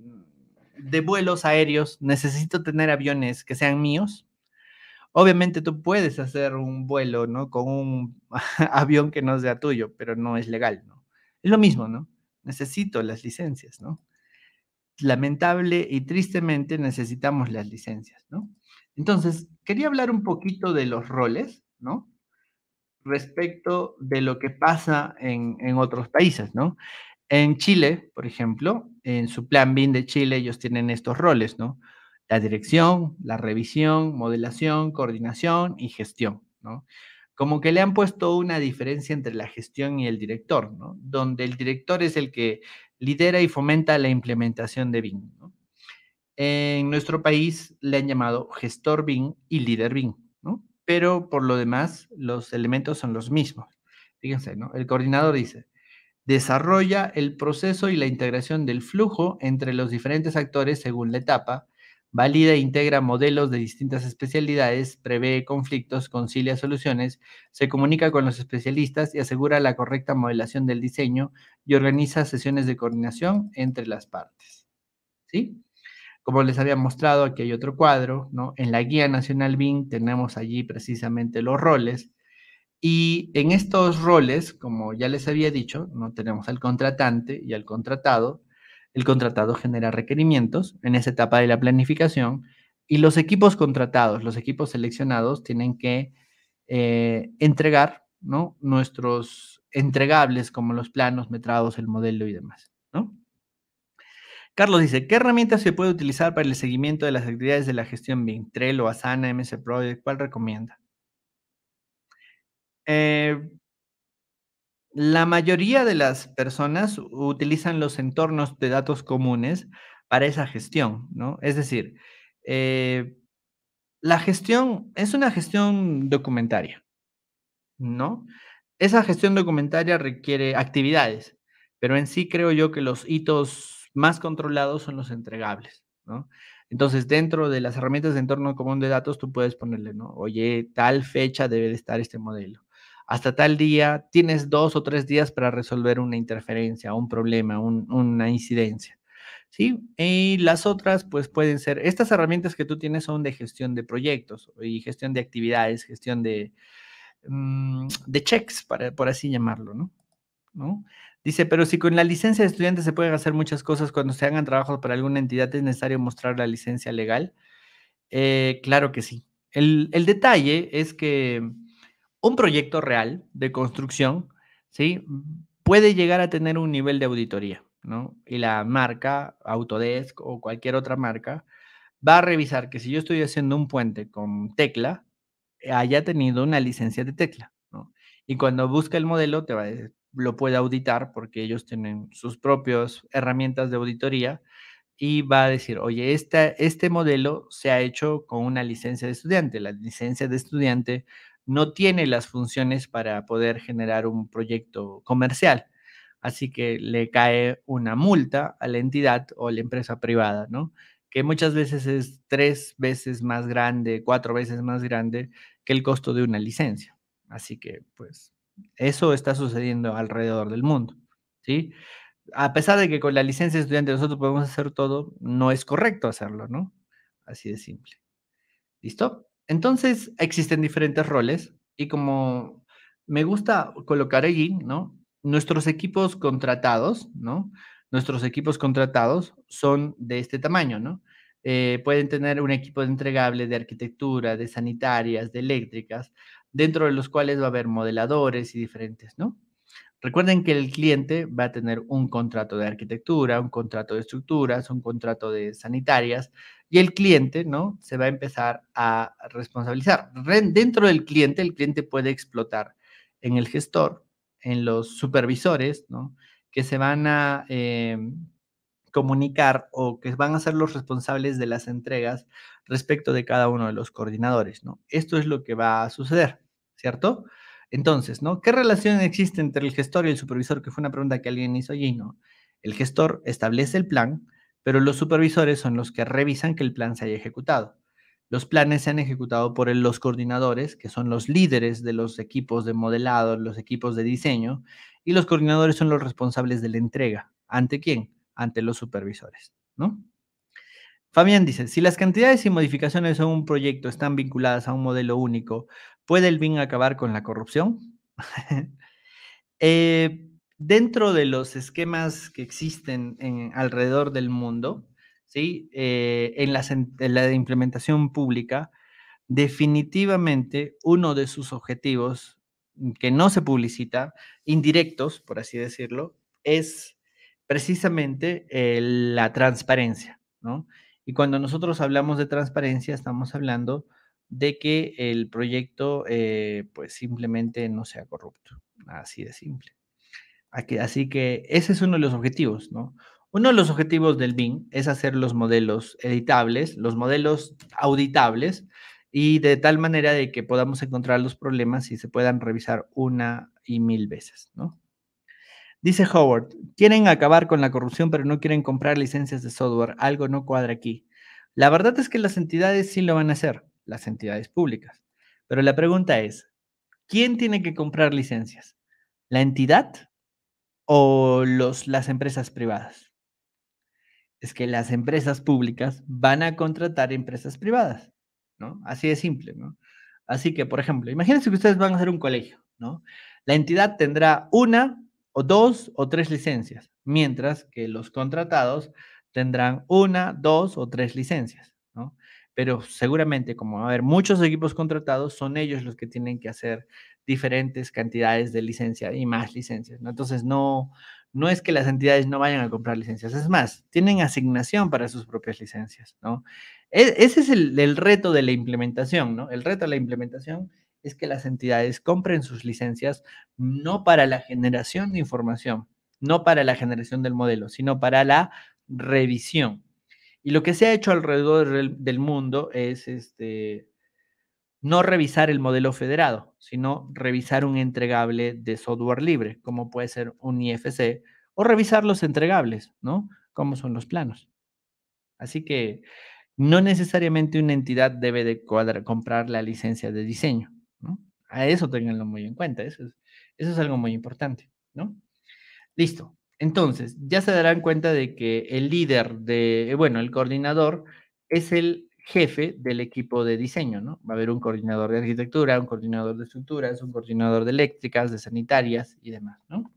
vuelos aéreos, necesito tener aviones que sean míos. Obviamente tú puedes hacer un vuelo, ¿no? Con un *laughs* avión que no sea tuyo, pero no es legal, ¿no? Es lo mismo, ¿no? Necesito las licencias, ¿no? lamentable y tristemente necesitamos las licencias, ¿no? Entonces, quería hablar un poquito de los roles, ¿no? Respecto de lo que pasa en, otros países, ¿no? En Chile, por ejemplo, en su plan BIN de Chile, ellos tienen estos roles, ¿no? La dirección, la revisión, modelación, coordinación y gestión, ¿no? Como que le han puesto una diferencia entre la gestión y el director, ¿no? Donde el director es el que lidera y fomenta la implementación de BIM. En nuestro país le han llamado gestor BIM y líder BIM, pero por lo demás los elementos son los mismos. Fíjense, el coordinador dice, desarrolla el proceso y la integración del flujo entre los diferentes actores según la etapa, valida e integra modelos de distintas especialidades, prevé conflictos, concilia soluciones, se comunica con los especialistas y asegura la correcta modelación del diseño y organiza sesiones de coordinación entre las partes. ¿Sí? Como les había mostrado, aquí hay otro cuadro, ¿no? En la guía nacional BIM tenemos allí precisamente los roles y en estos roles, como ya les había dicho, ¿no? tenemos al contratante y al contratado, el contratado genera requerimientos en esa etapa de la planificación y los equipos contratados, los equipos seleccionados, tienen que eh, entregar ¿no? nuestros entregables como los planos, metrados, el modelo y demás. Carlos dice, ¿qué herramientas se puede utilizar para el seguimiento de las actividades de la gestión BIM? Trello, Asana, MS Project, ¿cuál recomienda? Eh, la mayoría de las personas utilizan los entornos de datos comunes para esa gestión, ¿no? Es decir, eh, la gestión es una gestión documentaria, ¿no? Esa gestión documentaria requiere actividades, pero en sí creo yo que los hitos más controlados son los entregables, ¿no? Entonces, dentro de las herramientas de entorno común de datos, tú puedes ponerle, ¿no? Oye, tal fecha debe de estar este modelo hasta tal día tienes dos o tres días para resolver una interferencia, un problema, una incidencia. ¿sí? Y las otras, pues pueden ser, estas herramientas que tú tienes son de gestión de proyectos y gestión de actividades, gestión de, mm, de checks, para, por así llamarlo, ¿no? Dice, pero si con la licencia de estudiante se pueden hacer muchas cosas cuando se hagan trabajos para alguna entidad, ¿es necesario mostrar la licencia legal? Eh, claro que sí. el detalle es que un proyecto real de construcción, ¿sí? Puede llegar a tener un nivel de auditoría, ¿no? Y la marca, Autodesk o cualquier otra marca, va a revisar que si yo estoy haciendo un puente con tecla, haya tenido una licencia de tecla, ¿no? Y cuando busca el modelo, te va lo puede auditar porque ellos tienen sus propias herramientas de auditoría y va a decir, oye, este modelo se ha hecho con una licencia de estudiante. La licencia de estudiante no tiene las funciones para poder generar un proyecto comercial. Así que le cae una multa a la entidad o a la empresa privada, ¿no? Que muchas veces es tres veces más grande, cuatro veces más grande que el costo de una licencia. Así que, pues, eso está sucediendo alrededor del mundo, ¿sí? A pesar de que con la licencia de estudiante nosotros podemos hacer todo, no es correcto hacerlo, ¿no? Así de simple. ¿Listo? Entonces existen diferentes roles y como me gusta colocar allí, ¿no? Nuestros equipos contratados, ¿no? Nuestros equipos contratados son de este tamaño, ¿no? Eh, pueden tener un equipo de entregable de arquitectura, de sanitarias, de eléctricas, dentro de los cuales va a haber modeladores y diferentes, ¿no? Recuerden que el cliente va a tener un contrato de arquitectura, un contrato de estructuras, un contrato de sanitarias, y el cliente, ¿no? Se va a empezar a responsabilizar. Dentro del cliente, el cliente puede explotar en el gestor, en los supervisores, ¿no? Que se van a eh, comunicar o que van a ser los responsables de las entregas respecto de cada uno de los coordinadores, ¿no? Esto es lo que va a suceder, ¿cierto? Entonces, ¿no? ¿Qué relación existe entre el gestor y el supervisor? Que fue una pregunta que alguien hizo allí, ¿no? El gestor establece el plan, pero los supervisores son los que revisan que el plan se haya ejecutado. Los planes se han ejecutado por los coordinadores, que son los líderes de los equipos de modelado, los equipos de diseño, y los coordinadores son los responsables de la entrega. ¿Ante quién? Ante los supervisores, ¿no? Fabián dice, si las cantidades y modificaciones a un proyecto están vinculadas a un modelo único, ¿puede el BIN acabar con la corrupción? *laughs* eh, dentro de los esquemas que existen alrededor del mundo, ¿sí? Eh, en, la, implementación pública, definitivamente uno de sus objetivos mm, que no se publicita, indirectos, por así decirlo, es precisamente la transparencia, Y cuando nosotros hablamos de transparencia, estamos hablando de que el proyecto, eh, pues simplemente no sea corrupto, así de simple así que ese es uno de los objetivos, ¿no? Uno de los objetivos del BIM es hacer los modelos editables, los modelos auditables, y de tal manera de que podamos encontrar los problemas y se puedan revisar una y mil veces, ¿no? Dice Howard, quieren acabar con la corrupción, pero no quieren comprar licencias de software. Algo no cuadra aquí. La verdad es que las entidades sí lo van a hacer, las entidades públicas. Pero la pregunta es, ¿quién tiene que comprar licencias? ¿La entidad o las empresas privadas? Es que las empresas públicas van a contratar empresas privadas, ¿no? Así de simple, ¿no? Así que, por ejemplo, imagínense que ustedes van a hacer un colegio, ¿no? La entidad tendrá una o dos o tres licencias, mientras que los contratados tendrán una, dos o tres licencias, ¿no? Pero seguramente, como va a haber muchos equipos contratados, son ellos los que tienen que hacer diferentes cantidades de licencia y más licencias. ¿no? Entonces, no, no es que las entidades no vayan a comprar licencias, es más, tienen asignación para sus propias licencias. ¿no? E, ese es el, el, reto de la implementación, ¿no? El reto de la implementación es que las entidades compren sus licencias no para la generación de información, no para la generación del modelo, sino para la revisión. Y lo que se ha hecho alrededor del mundo es este, no revisar el modelo federado, sino revisar un entregable de software libre, como puede ser un IFC, o revisar los entregables, ¿no? Como son los planos. Así que no necesariamente una entidad debe de comprar la licencia de diseño, ¿no? A eso tenganlo muy en cuenta, eso es algo muy importante, ¿no? Listo. Entonces, ya se darán cuenta de que el líder de, eh, bueno, el coordinador es el jefe del equipo de diseño, ¿no? Va a haber un coordinador de arquitectura, un coordinador de estructuras, un coordinador de eléctricas, de sanitarias y demás, ¿no?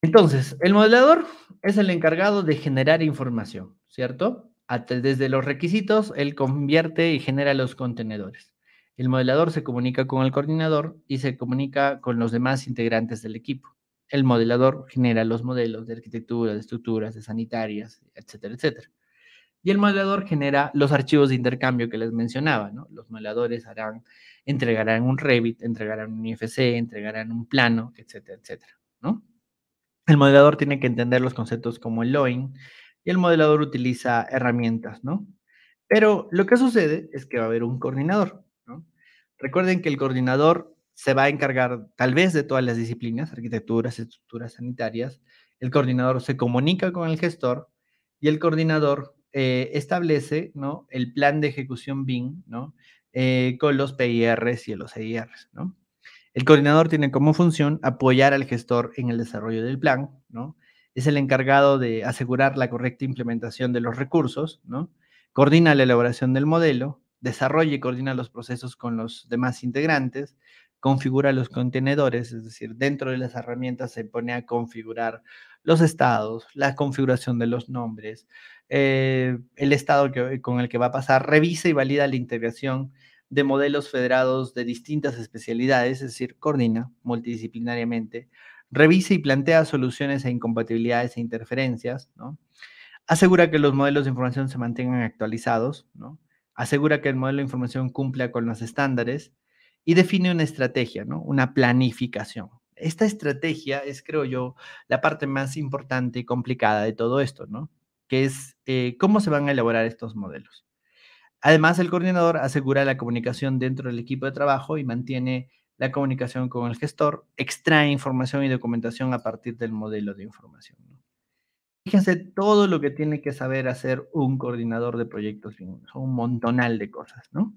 Entonces, el modelador es el encargado de generar información, ¿cierto? Desde los requisitos, él convierte y genera los contenedores. El modelador se comunica con el coordinador y se comunica con los demás integrantes del equipo. El modelador genera los modelos de arquitectura, de estructuras, de sanitarias, etcétera, etcétera. Y el modelador genera los archivos de intercambio que les mencionaba, ¿no? Los modeladores harán, entregarán un Revit, entregarán un IFC, entregarán un plano, etcétera, etcétera, ¿no? El modelador tiene que entender los conceptos como el loin y el modelador utiliza herramientas, ¿no? Pero lo que sucede es que va a haber un coordinador, ¿no? Recuerden que el coordinador se va a encargar tal vez de todas las disciplinas, arquitecturas, estructuras sanitarias. El coordinador se comunica con el gestor y el coordinador eh, establece ¿no? el plan de ejecución BIM ¿no? Eh, con los PIRs y los EIRs. El coordinador tiene como función apoyar al gestor en el desarrollo del plan, ¿no? es el encargado de asegurar la correcta implementación de los recursos, ¿no? coordina la elaboración del modelo, desarrolla y coordina los procesos con los demás integrantes, configura los contenedores, es decir, dentro de las herramientas se pone a configurar los estados, la configuración de los nombres, eh, el Estado que, con el que va a pasar revisa y valida la integración de modelos federados de distintas especialidades, es decir, coordina multidisciplinariamente, revisa y plantea soluciones a e incompatibilidades e interferencias, ¿no? asegura que los modelos de información se mantengan actualizados, ¿no? asegura que el modelo de información cumpla con los estándares y define una estrategia, ¿no? una planificación. Esta estrategia es, creo yo, la parte más importante y complicada de todo esto, ¿no? que es eh, cómo se van a elaborar estos modelos. Además, el coordinador asegura la comunicación dentro del equipo de trabajo y mantiene la comunicación con el gestor, extrae información y documentación a partir del modelo de información. Fíjense todo lo que tiene que saber hacer un coordinador de proyectos, son un montonal de cosas, ¿no?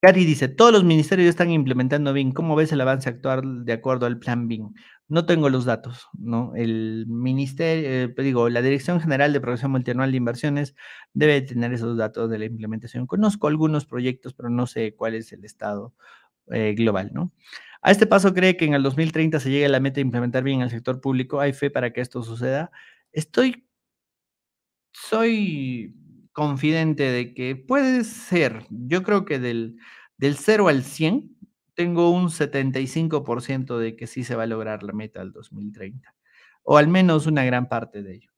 Cari dice, todos los ministerios están implementando BIM. ¿Cómo ves el avance actual de acuerdo al plan BIM? No tengo los datos, ¿no? El ministerio, eh, digo, la Dirección General de Producción Multianual de Inversiones debe tener esos datos de la implementación. Conozco algunos proyectos, pero no sé cuál es el estado eh, global, ¿no? A este paso cree que en el 2030 se llegue a la meta de implementar bien el sector público. Hay fe para que esto suceda. Estoy, soy confidente de que puede ser, yo creo que del, del 0 al 100, tengo un 75% de que sí se va a lograr la meta al 2030, o al menos una gran parte de ello.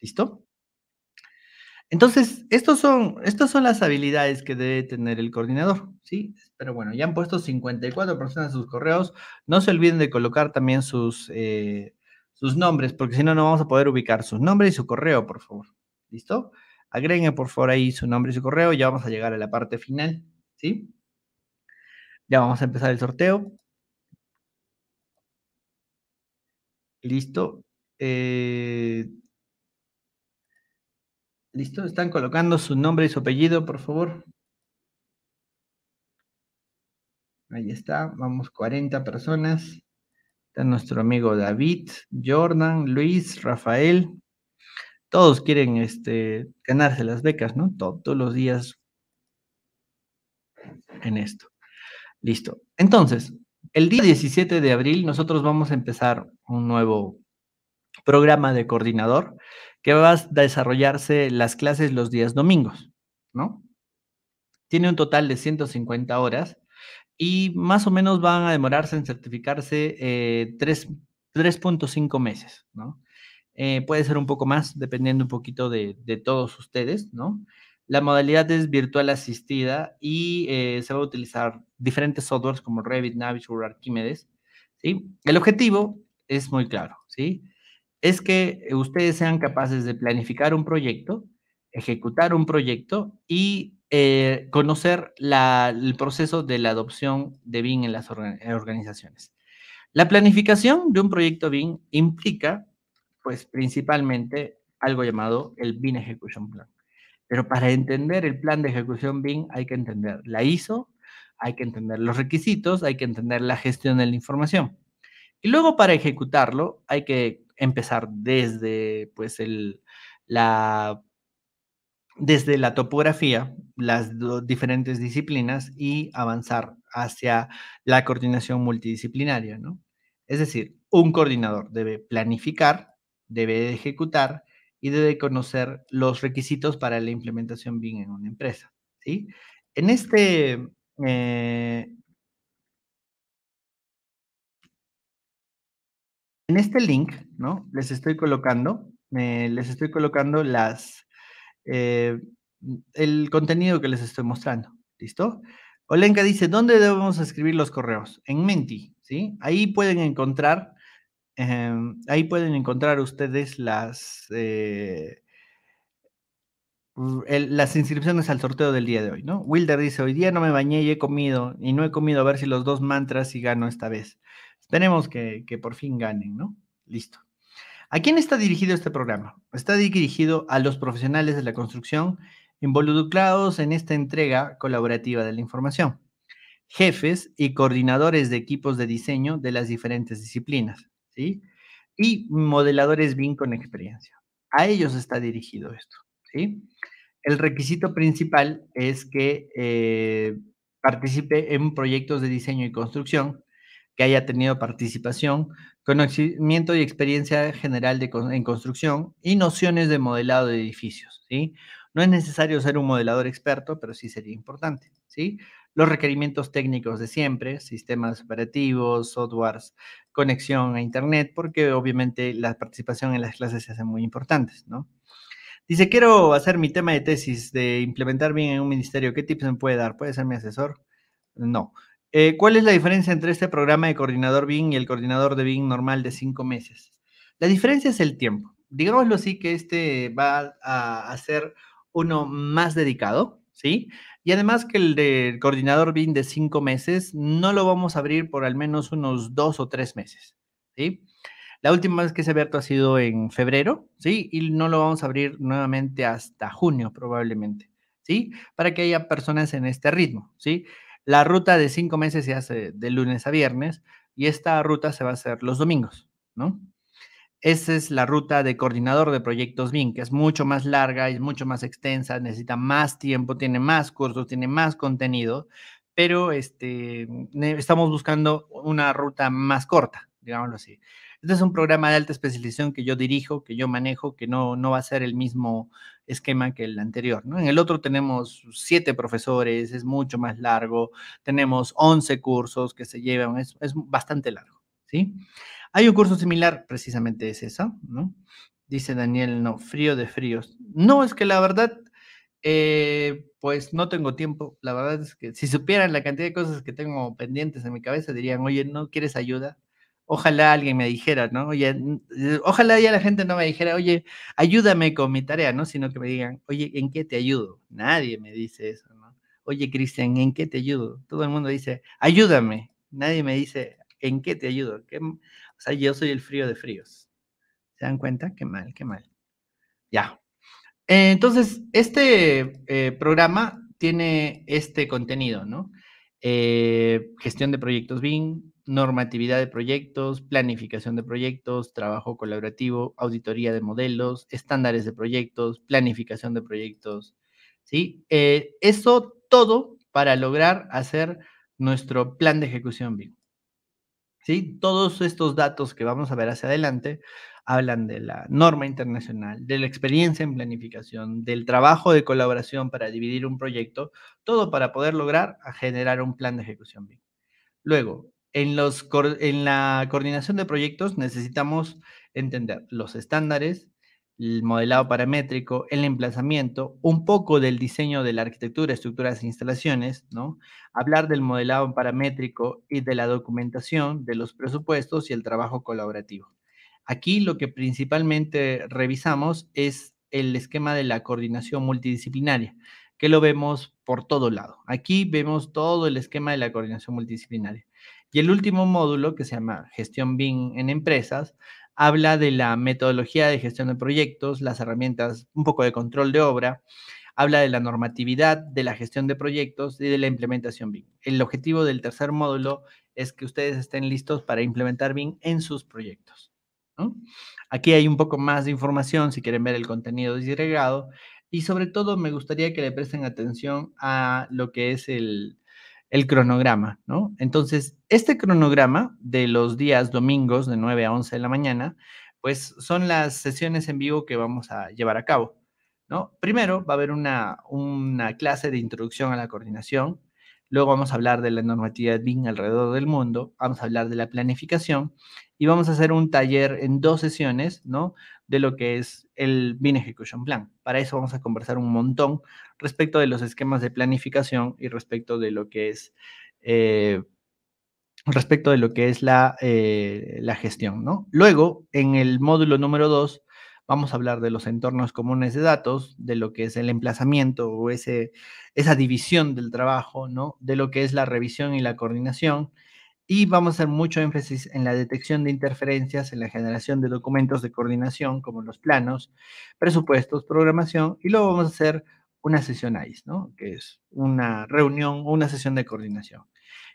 ¿Listo? Entonces, estos son, estas son las habilidades que debe tener el coordinador, ¿sí? Pero bueno, ya han puesto 54 personas sus correos. No se olviden de colocar también sus, eh, sus nombres, porque si no, no vamos a poder ubicar sus nombres y su correo, por favor. ¿Listo? Agreguen, por favor, ahí su nombre y su correo. Ya vamos a llegar a la parte final, ¿sí? Ya vamos a empezar el sorteo. Listo. Eh, listo, están colocando su nombre y su apellido, por favor. Ahí está, vamos 40 personas. Está nuestro amigo David, Jordan, Luis, Rafael. Todos quieren este, ganarse las becas, ¿no? todos los días en esto. Listo. Entonces, el día 17 de abril nosotros vamos a empezar un nuevo programa de coordinador que va a desarrollarse las clases los días domingos, ¿no? Tiene un total de 150 horas y más o menos van a demorarse en certificarse 3.5 eh, meses, ¿no? Eh, puede ser un poco más, dependiendo un poquito de todos ustedes, ¿no? La modalidad es virtual asistida y eh, se va a utilizar diferentes softwares como Revit, Navisure, Archimedes. ¿sí? El objetivo es muy claro, ¿sí? Es que ustedes sean capaces de planificar un proyecto, ejecutar un proyecto y eh, conocer el proceso de la adopción de BIM en las organizaciones. La planificación de un proyecto BIM implica, pues, principalmente algo llamado el BIM Execution Plan. Pero para entender el plan de ejecución BIM hay que entender la ISO, hay que entender los requisitos, hay que entender la gestión de la información. Y luego para ejecutarlo hay que empezar desde pues el, la desde la topografía, las diferentes disciplinas y avanzar hacia la coordinación multidisciplinaria, ¿no? Es decir, un coordinador debe planificar, debe ejecutar, y debe conocer los requisitos para la implementación BIM en una empresa. ¿sí? En este... Eh, en este link, ¿no? Les estoy colocando, eh, les estoy colocando las, eh, el contenido que les estoy mostrando, ¿listo? Olenka dice, ¿dónde debemos escribir los correos? En Menti, ¿sí? Ahí pueden encontrar Em, ahí pueden encontrar ustedes las, eh, las inscripciones al sorteo del día de hoy, ¿no? Wilder dice, hoy día no me bañé y he comido, y no he comido a ver si los dos mantras si gano esta vez. Esperemos que, que por fin ganen, ¿no? Listo. ¿A quién está dirigido este programa? Está dirigido a los profesionales de la construcción involucrados en esta entrega colaborativa de la información, jefes y coordinadores de equipos de diseño de las diferentes disciplinas ¿sí? Y modeladores bien con experiencia. A ellos está dirigido esto, ¿sí? El requisito principal es que eh, participe en proyectos de diseño y construcción, que haya tenido participación, conocimiento y experiencia general en construcción y nociones de modelado de edificios, ¿sí? No es necesario ser un modelador experto, pero sí sería importante, ¿sí? los requerimientos técnicos de siempre, sistemas operativos, softwares, conexión a Internet, porque obviamente la participación en las clases se hace muy importante, ¿no? Dice, quiero hacer mi tema de tesis de implementar bien en un ministerio. ¿Qué tips me puede dar? ¿Puede ser mi asesor? No. Eh, ¿Cuál es la diferencia entre este programa de coordinador BIM y el coordinador de BIM normal de cinco meses? La diferencia es el tiempo. Digámoslo así que este va a, a ser uno más dedicado, ¿sí? Y además que el del coordinador BIN de cinco meses no lo vamos a abrir por al menos unos dos o tres meses. ¿sí? La última vez que se ha abierto ha sido en febrero, ¿sí? Y no lo vamos a abrir nuevamente hasta junio probablemente, ¿sí? Para que haya personas en este ritmo, ¿sí? La ruta de cinco meses se hace de lunes a viernes y esta ruta se va a hacer los domingos, ¿no? Esa es la ruta de coordinador de proyectos BIM, que es mucho más larga y mucho más extensa, necesita más tiempo, tiene más cursos, tiene más contenido, pero este, estamos buscando una ruta más corta, digámoslo así. Este es un programa de alta especialización que yo dirijo, que yo manejo, que no, no va a ser el mismo esquema que el anterior. ¿no? En el otro tenemos siete profesores, es mucho más largo, tenemos 11 cursos que se llevan, es, es bastante largo. ¿sí? Hay un curso similar, precisamente es eso, ¿no? Dice Daniel, no, frío de fríos. No, es que la verdad, eh, pues no tengo tiempo. La verdad es que si supieran la cantidad de cosas que tengo pendientes en mi cabeza, dirían, oye, ¿no quieres ayuda? Ojalá alguien me dijera, ¿no? Oye, eh, ojalá ya la gente no me dijera, oye, ayúdame con mi tarea, ¿no? Sino que me digan, oye, ¿en qué te ayudo? Nadie me dice eso, ¿no? Oye, Cristian, ¿en qué te ayudo? Todo el mundo dice, ayúdame. Nadie me dice, ¿en qué te ayudo? ¿Qué? yo soy el frío de fríos. ¿Se dan cuenta? Qué mal, qué mal. Ya. Eh, entonces, este eh, programa tiene este contenido, ¿no? Eh, gestión de proyectos BIM, normatividad de proyectos, planificación de proyectos, trabajo colaborativo, auditoría de modelos, estándares de proyectos, planificación de proyectos, ¿sí? eso todo para lograr hacer nuestro plan de ejecución BIM. Todos estos datos que vamos a ver hacia adelante hablan de la norma internacional, de la experiencia en planificación, del trabajo de colaboración para dividir un proyecto, todo para poder lograr generar un plan de ejecución bien. Luego, en, los, en la coordinación de proyectos necesitamos entender los estándares, el modelado paramétrico, el emplazamiento, un poco del diseño de la arquitectura, estructuras e instalaciones, ¿no? Hablar del modelado paramétrico y de la documentación, de los presupuestos y el trabajo colaborativo. Aquí lo que principalmente revisamos es el esquema de la coordinación multidisciplinaria, que lo vemos por todo lado. Aquí vemos todo el esquema de la coordinación multidisciplinaria. Y el último módulo, que se llama Gestión BIM en empresas, habla de la metodología de gestión de proyectos, las herramientas, un poco de control de obra, habla de la normatividad, de la gestión de proyectos y de la implementación BIM. El objetivo del tercer módulo es que ustedes estén listos para implementar BIM en sus proyectos. Aquí hay un poco más de información si quieren ver el contenido disgregado y sobre todo me gustaría que le presten atención a lo que es el, el cronograma, ¿no? Entonces, este cronograma de los días domingos de 9 a 11 de la mañana, pues son las sesiones en vivo que vamos a llevar a cabo, ¿no? Primero va a haber una, clase de introducción a la coordinación, luego vamos a hablar de la normatividad BIM alrededor del mundo, vamos a hablar de la planificación y vamos a hacer un taller en dos sesiones, ¿no? de lo que es el BIN Execution Plan. Para eso vamos a conversar un montón respecto de los esquemas de planificación y respecto de lo que es, eh, respecto de lo que es eh, la, gestión. ¿no? Luego, en el módulo número 2, vamos a hablar de los entornos comunes de datos, de lo que es el emplazamiento o ese, esa división del trabajo, ¿no? de lo que es la revisión y la coordinación y vamos a hacer mucho énfasis en la detección de interferencias, en la generación de documentos de coordinación, como los planos, presupuestos, programación, y luego vamos a hacer una sesión ICE, ¿no? que es una reunión o una sesión de coordinación.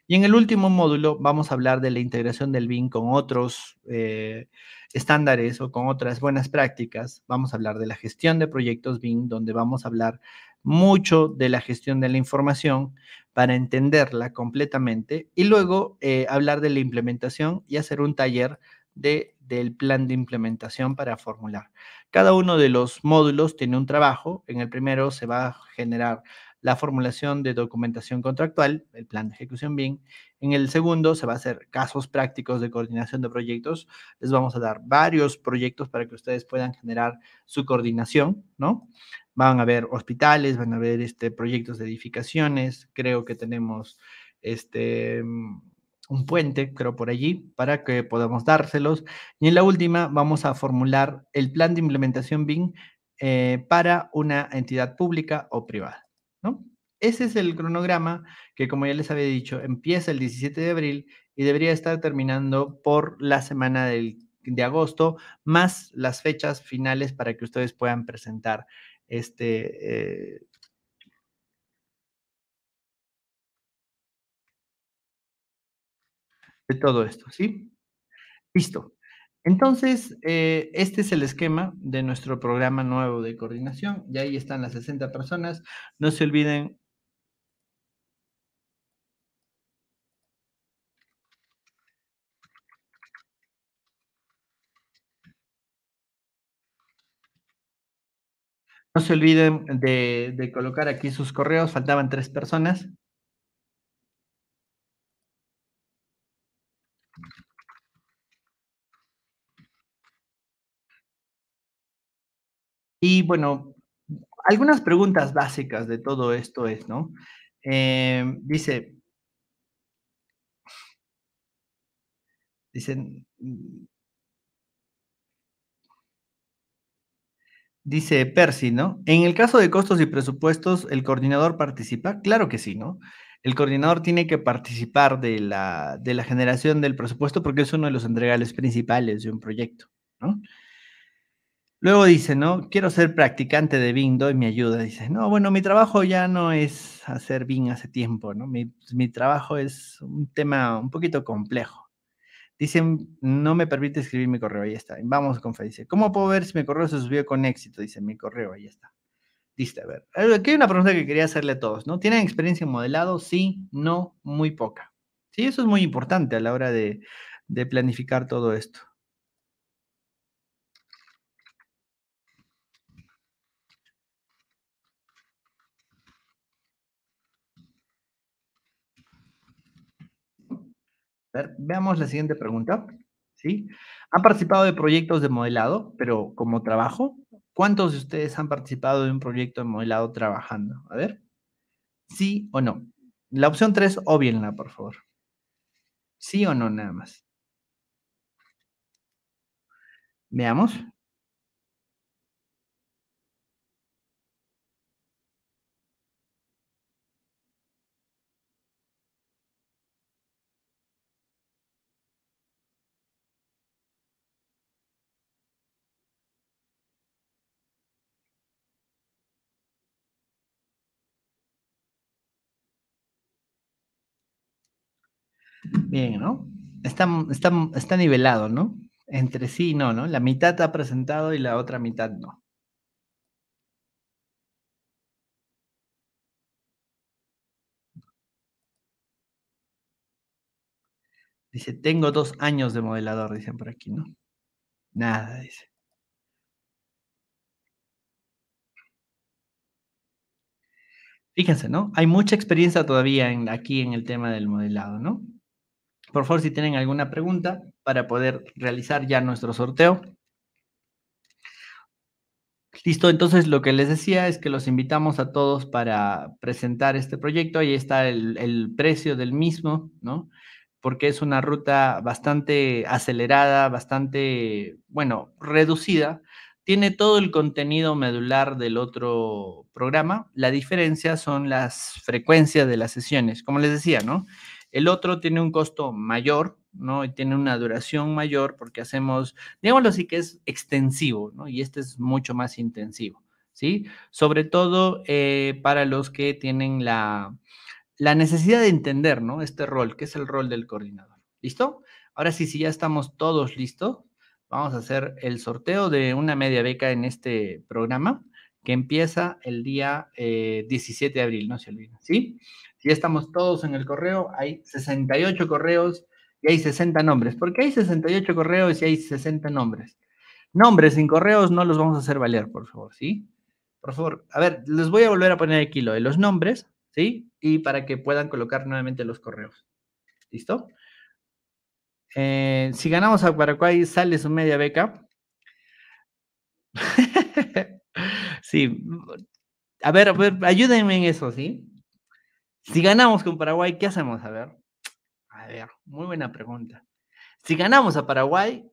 Y en el último módulo vamos a hablar de la integración del BIM con otros eh, estándares o con otras buenas prácticas. Vamos a hablar de la gestión de proyectos BIM, donde vamos a hablar mucho de la gestión de la información para entenderla completamente y luego eh, hablar de la implementación y hacer un taller del plan de implementación para formular. Cada uno de los módulos tiene un trabajo. En el primero se va a generar la formulación de documentación contractual, el plan de ejecución BIM. En el segundo se va a hacer casos prácticos de coordinación de proyectos. Les vamos a dar varios proyectos para que ustedes puedan generar su coordinación, ¿no? Van a haber hospitales, van a haber este, proyectos de edificaciones, creo que tenemos este un puente, creo, por allí, para que podamos dárselos. Y en la última vamos a formular el plan de implementación BIM eh, para una entidad pública o privada. Ese es el cronograma que, como ya les había dicho, empieza el 17 de abril y debería estar terminando por la semana de agosto, más las fechas finales para que ustedes puedan presentar este... Eh de todo esto, ¿sí? Listo. Entonces, eh, este es el esquema de nuestro programa nuevo de coordinación. Y ahí están las 60 personas. No se olviden No se olviden de, colocar aquí sus correos, faltaban tres personas. Y bueno, algunas preguntas básicas de todo esto es, ¿no? Eh, dice, dicen, Dice Percy, ¿no? En el caso de costos y presupuestos, ¿el coordinador participa? Claro que sí, ¿no? El coordinador tiene que participar de la, de la generación del presupuesto porque es uno de los entregales principales de un proyecto, ¿no? Luego dice, ¿no? Quiero ser practicante de BIM, doy mi ayuda. Dice, no, bueno, mi trabajo ya no es hacer BIM hace tiempo, ¿no? mi trabajo es un tema un poquito complejo. Dicen, no me permite escribir mi correo, ahí está. Vamos con fe. ¿cómo puedo ver si mi correo se subió con éxito? Dice, mi correo, ahí está. diste a ver. Aquí hay una pregunta que quería hacerle a todos, ¿no? ¿Tienen experiencia en modelado? Sí, no, muy poca. Sí, eso es muy importante a la hora de planificar todo esto. veamos la siguiente pregunta. ¿Sí? ¿Han participado de proyectos de modelado, pero como trabajo? ¿Cuántos de ustedes han participado de un proyecto de modelado trabajando? A ver, sí o no. La opción 3, obvienla, por favor. Sí o no, nada más. Veamos. bien, ¿no? Está, está, está nivelado, ¿no? Entre sí no, ¿no? La mitad ha presentado y la otra mitad no. Dice, tengo dos años de modelador, dicen por aquí, ¿no? Nada, dice. Fíjense, ¿no? Hay mucha experiencia todavía aquí en el tema del modelado, ¿no? Por favor, si tienen alguna pregunta para poder realizar ya nuestro sorteo. Listo, entonces lo que les decía es que los invitamos a todos para presentar este proyecto. Ahí está el, precio del mismo, ¿no? Porque es una ruta bastante acelerada, bastante, bueno, reducida. Tiene todo el contenido medular del otro programa. La diferencia son las frecuencias de las sesiones. Como les decía, ¿no? El otro tiene un costo mayor, ¿no? Y tiene una duración mayor porque hacemos, digámoslo así, que es extensivo, ¿no? Y este es mucho más intensivo, ¿sí? Sobre todo eh, para los que tienen la, necesidad de entender, ¿no? Este rol, que es el rol del coordinador. ¿Listo? Ahora sí, si ya estamos todos listos, vamos a hacer el sorteo de una media beca en este programa que empieza el día 17 eh, de abril, no se olviden, ¿sí? Si estamos todos en el correo, hay 68 correos y hay 60 nombres. ¿Por qué hay 68 correos y hay 60 nombres? Nombres sin correos no los vamos a hacer valer, por favor, ¿sí? Por favor, a ver, les voy a volver a poner aquí lo de los nombres, ¿sí? Y para que puedan colocar nuevamente los correos. ¿Listo? Eh, si ganamos a Paraguay, sale su media beca. *laughs* sí. A ver, a ver, ayúdenme en eso, ¿sí? Si ganamos con Paraguay, ¿qué hacemos? A ver, a ver, muy buena pregunta. Si ganamos a Paraguay,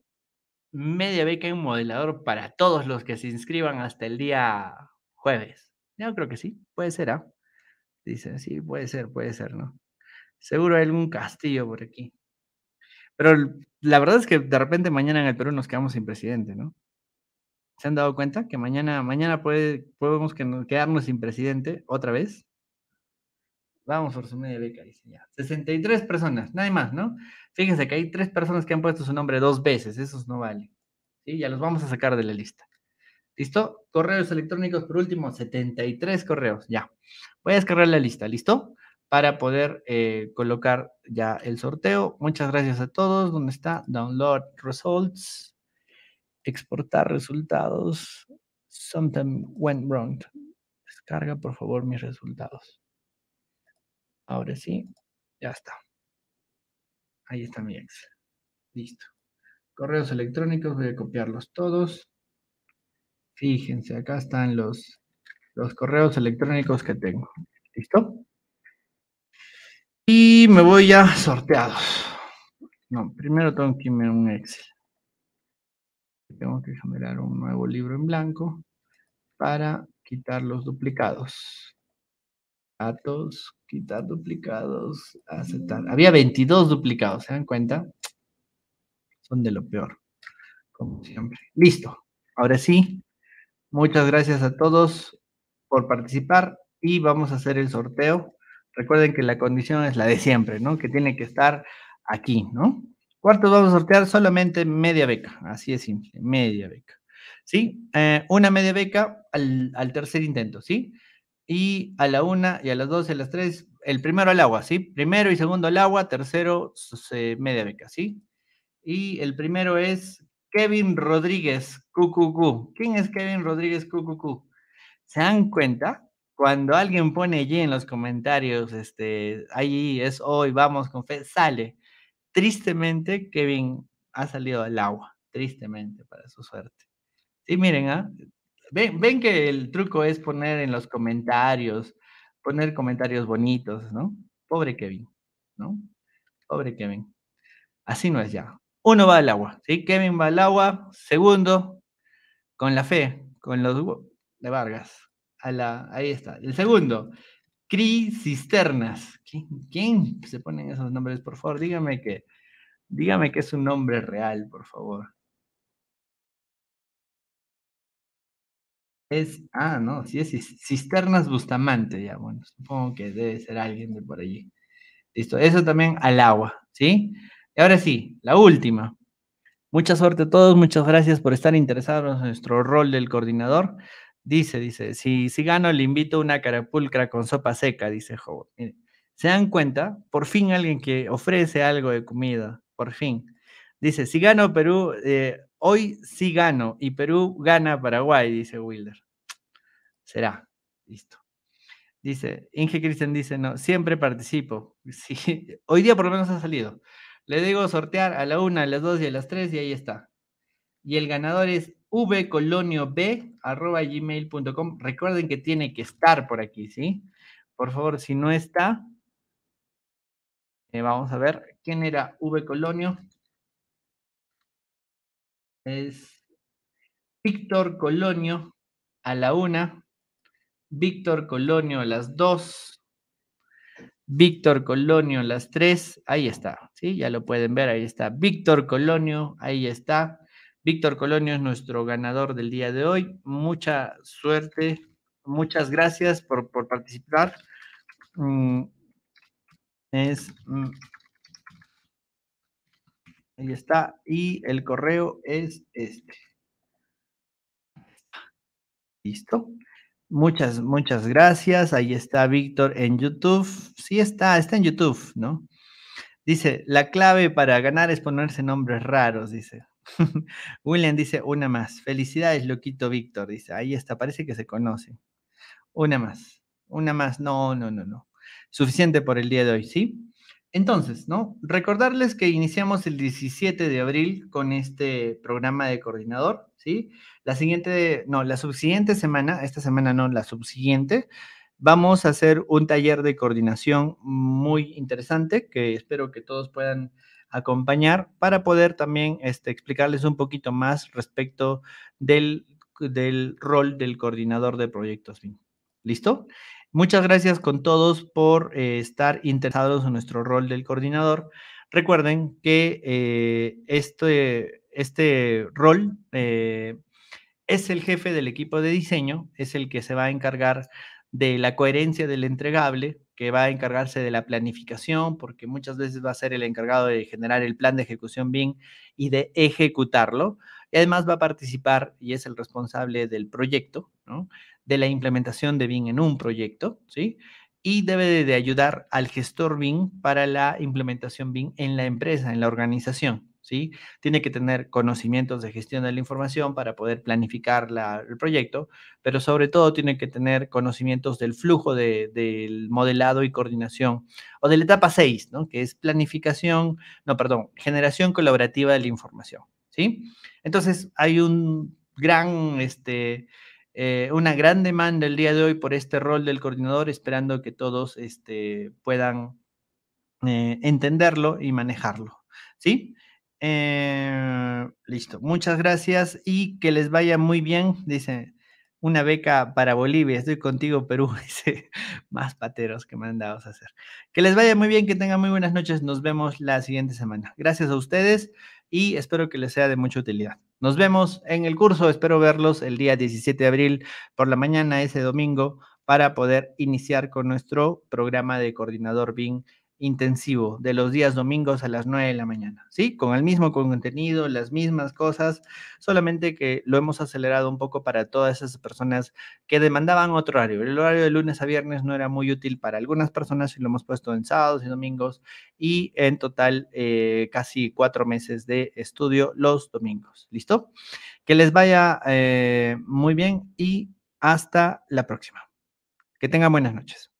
media beca un modelador para todos los que se inscriban hasta el día jueves. Yo creo que sí, puede ser, ¿ah? Dicen, sí, puede ser, puede ser, ¿no? Seguro hay algún castillo por aquí. Pero la verdad es que de repente mañana en el Perú nos quedamos sin presidente, ¿no? ¿Se han dado cuenta que mañana, mañana puede, podemos quedarnos sin presidente otra vez? Vamos por su media beca, dice ya. 63 personas, nadie más, ¿no? Fíjense que hay tres personas que han puesto su nombre dos veces, esos no valen. ¿sí? Ya los vamos a sacar de la lista. ¿Listo? Correos electrónicos, por último, 73 correos, ya. Voy a descargar la lista, ¿listo? Para poder eh, colocar ya el sorteo. Muchas gracias a todos. ¿Dónde está? Download results. Exportar resultados. Something went wrong. Descarga, por favor, mis resultados. Ahora sí, ya está. Ahí está mi Excel. Listo. Correos electrónicos, voy a copiarlos todos. Fíjense, acá están los, los correos electrónicos que tengo. ¿Listo? Y me voy ya sorteados. No, primero tengo que irme a un Excel. Tengo que generar un nuevo libro en blanco para quitar los duplicados. Datos, quitar duplicados, aceptar. Había 22 duplicados, ¿se dan cuenta? Son de lo peor, como siempre. Listo. Ahora sí, muchas gracias a todos por participar y vamos a hacer el sorteo. Recuerden que la condición es la de siempre, ¿no? Que tiene que estar aquí, ¿no? Cuarto, vamos a sortear solamente media beca, así es simple, media beca. ¿Sí? Eh, una media beca al, al tercer intento, ¿sí? y a la una y a las dos y a las tres, el primero al agua, ¿sí? Primero y segundo al agua, tercero media beca, ¿sí? Y el primero es Kevin Rodríguez, Cucucú. ¿Quién es Kevin Rodríguez, Cucucú? ¿Se dan cuenta? Cuando alguien pone allí en los comentarios, este, ahí es hoy, vamos con fe, sale. Tristemente, Kevin ha salido al agua, tristemente para su suerte. Sí, miren, ¿ah? ven, que el truco es poner en los comentarios, poner comentarios bonitos, ¿no? Pobre Kevin, ¿no? Pobre Kevin. Así no es ya. Uno va al agua, ¿sí? Kevin va al agua. Segundo, con la fe, con los de Vargas. A la, ahí está. El segundo, Cris Cisternas. ¿Quién, ¿Quién se ponen esos nombres? Por favor, dígame que, dígame que es un nombre real, por favor. Es, ah, no, sí es Cisternas Bustamante, ya, bueno, supongo que debe ser alguien de por allí. Listo, eso también al agua, ¿sí? Y ahora sí, la última. Mucha suerte a todos, muchas gracias por estar interesados en nuestro rol del coordinador. Dice, dice, si, si gano le invito una carapulcra con sopa seca, dice Howard. se dan cuenta, por fin alguien que ofrece algo de comida, por fin. Dice, si gano Perú, eh, hoy sí gano y Perú gana Paraguay, dice Wilder. Será, listo. Dice, Inge Cristian dice, no, siempre participo. *laughs* Hoy día por lo menos ha salido. Le digo sortear a la una, a las dos y a las tres y ahí está. Y el ganador es gmail.com. Recuerden que tiene que estar por aquí, ¿sí? Por favor, si no está, eh, vamos a ver quién era vcolonio es Víctor Colonio a la una, Víctor Colonio a las dos, Víctor Colonio a las tres, ahí está, ¿sí? Ya lo pueden ver, ahí está. Víctor Colonio, ahí está. Víctor Colonio es nuestro ganador del día de hoy. Mucha suerte, muchas gracias por, por participar. Mm, es mm, Ahí está. Y el correo es este. Listo. Muchas, muchas gracias. Ahí está Víctor en YouTube. Sí está, está en YouTube, ¿no? Dice, la clave para ganar es ponerse nombres raros, dice. *laughs* William dice, una más. Felicidades, loquito Víctor, dice. Ahí está, parece que se conoce. Una más, una más. No, no, no, no. Suficiente por el día de hoy, ¿sí? Entonces, ¿no? Recordarles que iniciamos el 17 de abril con este programa de coordinador, ¿sí? La siguiente, no, la subsiguiente semana, esta semana no, la subsiguiente, vamos a hacer un taller de coordinación muy interesante que espero que todos puedan acompañar para poder también este, explicarles un poquito más respecto del, del rol del coordinador de proyectos ¿Listo? Muchas gracias con todos por eh, estar interesados en nuestro rol del coordinador. Recuerden que eh, este, este, rol eh, es el jefe del equipo de diseño, es el que se va a encargar de la coherencia del entregable, que va a encargarse de la planificación, porque muchas veces va a ser el encargado de generar el plan de ejecución bien y de ejecutarlo. Y además va a participar y es el responsable del proyecto, ¿no? de la implementación de BIM en un proyecto, ¿sí? Y debe de ayudar al gestor BIM para la implementación BIM en la empresa, en la organización, ¿sí? Tiene que tener conocimientos de gestión de la información para poder planificar el proyecto, pero sobre todo tiene que tener conocimientos del flujo del modelado y coordinación, o de la etapa 6, ¿no? Que es planificación, no, perdón, generación colaborativa de la información, ¿sí? Entonces, hay un gran, este, eh, una gran demanda el día de hoy por este rol del coordinador, esperando que todos este, puedan eh, entenderlo y manejarlo. ¿Sí? Eh, listo. Muchas gracias y que les vaya muy bien. Dice, una beca para Bolivia. Estoy contigo, Perú. *laughs* Dice, más pateros que mandados a hacer. Que les vaya muy bien, que tengan muy buenas noches. Nos vemos la siguiente semana. Gracias a ustedes y espero que les sea de mucha utilidad. Nos vemos en el curso. Espero verlos el día 17 de abril por la mañana, ese domingo, para poder iniciar con nuestro programa de coordinador BIM intensivo de los días domingos a las 9 de la mañana, ¿sí? Con el mismo contenido, las mismas cosas, solamente que lo hemos acelerado un poco para todas esas personas que demandaban otro horario. El horario de lunes a viernes no era muy útil para algunas personas y lo hemos puesto en sábados y domingos y en total eh, casi cuatro meses de estudio los domingos, ¿listo? Que les vaya eh, muy bien y hasta la próxima. Que tengan buenas noches.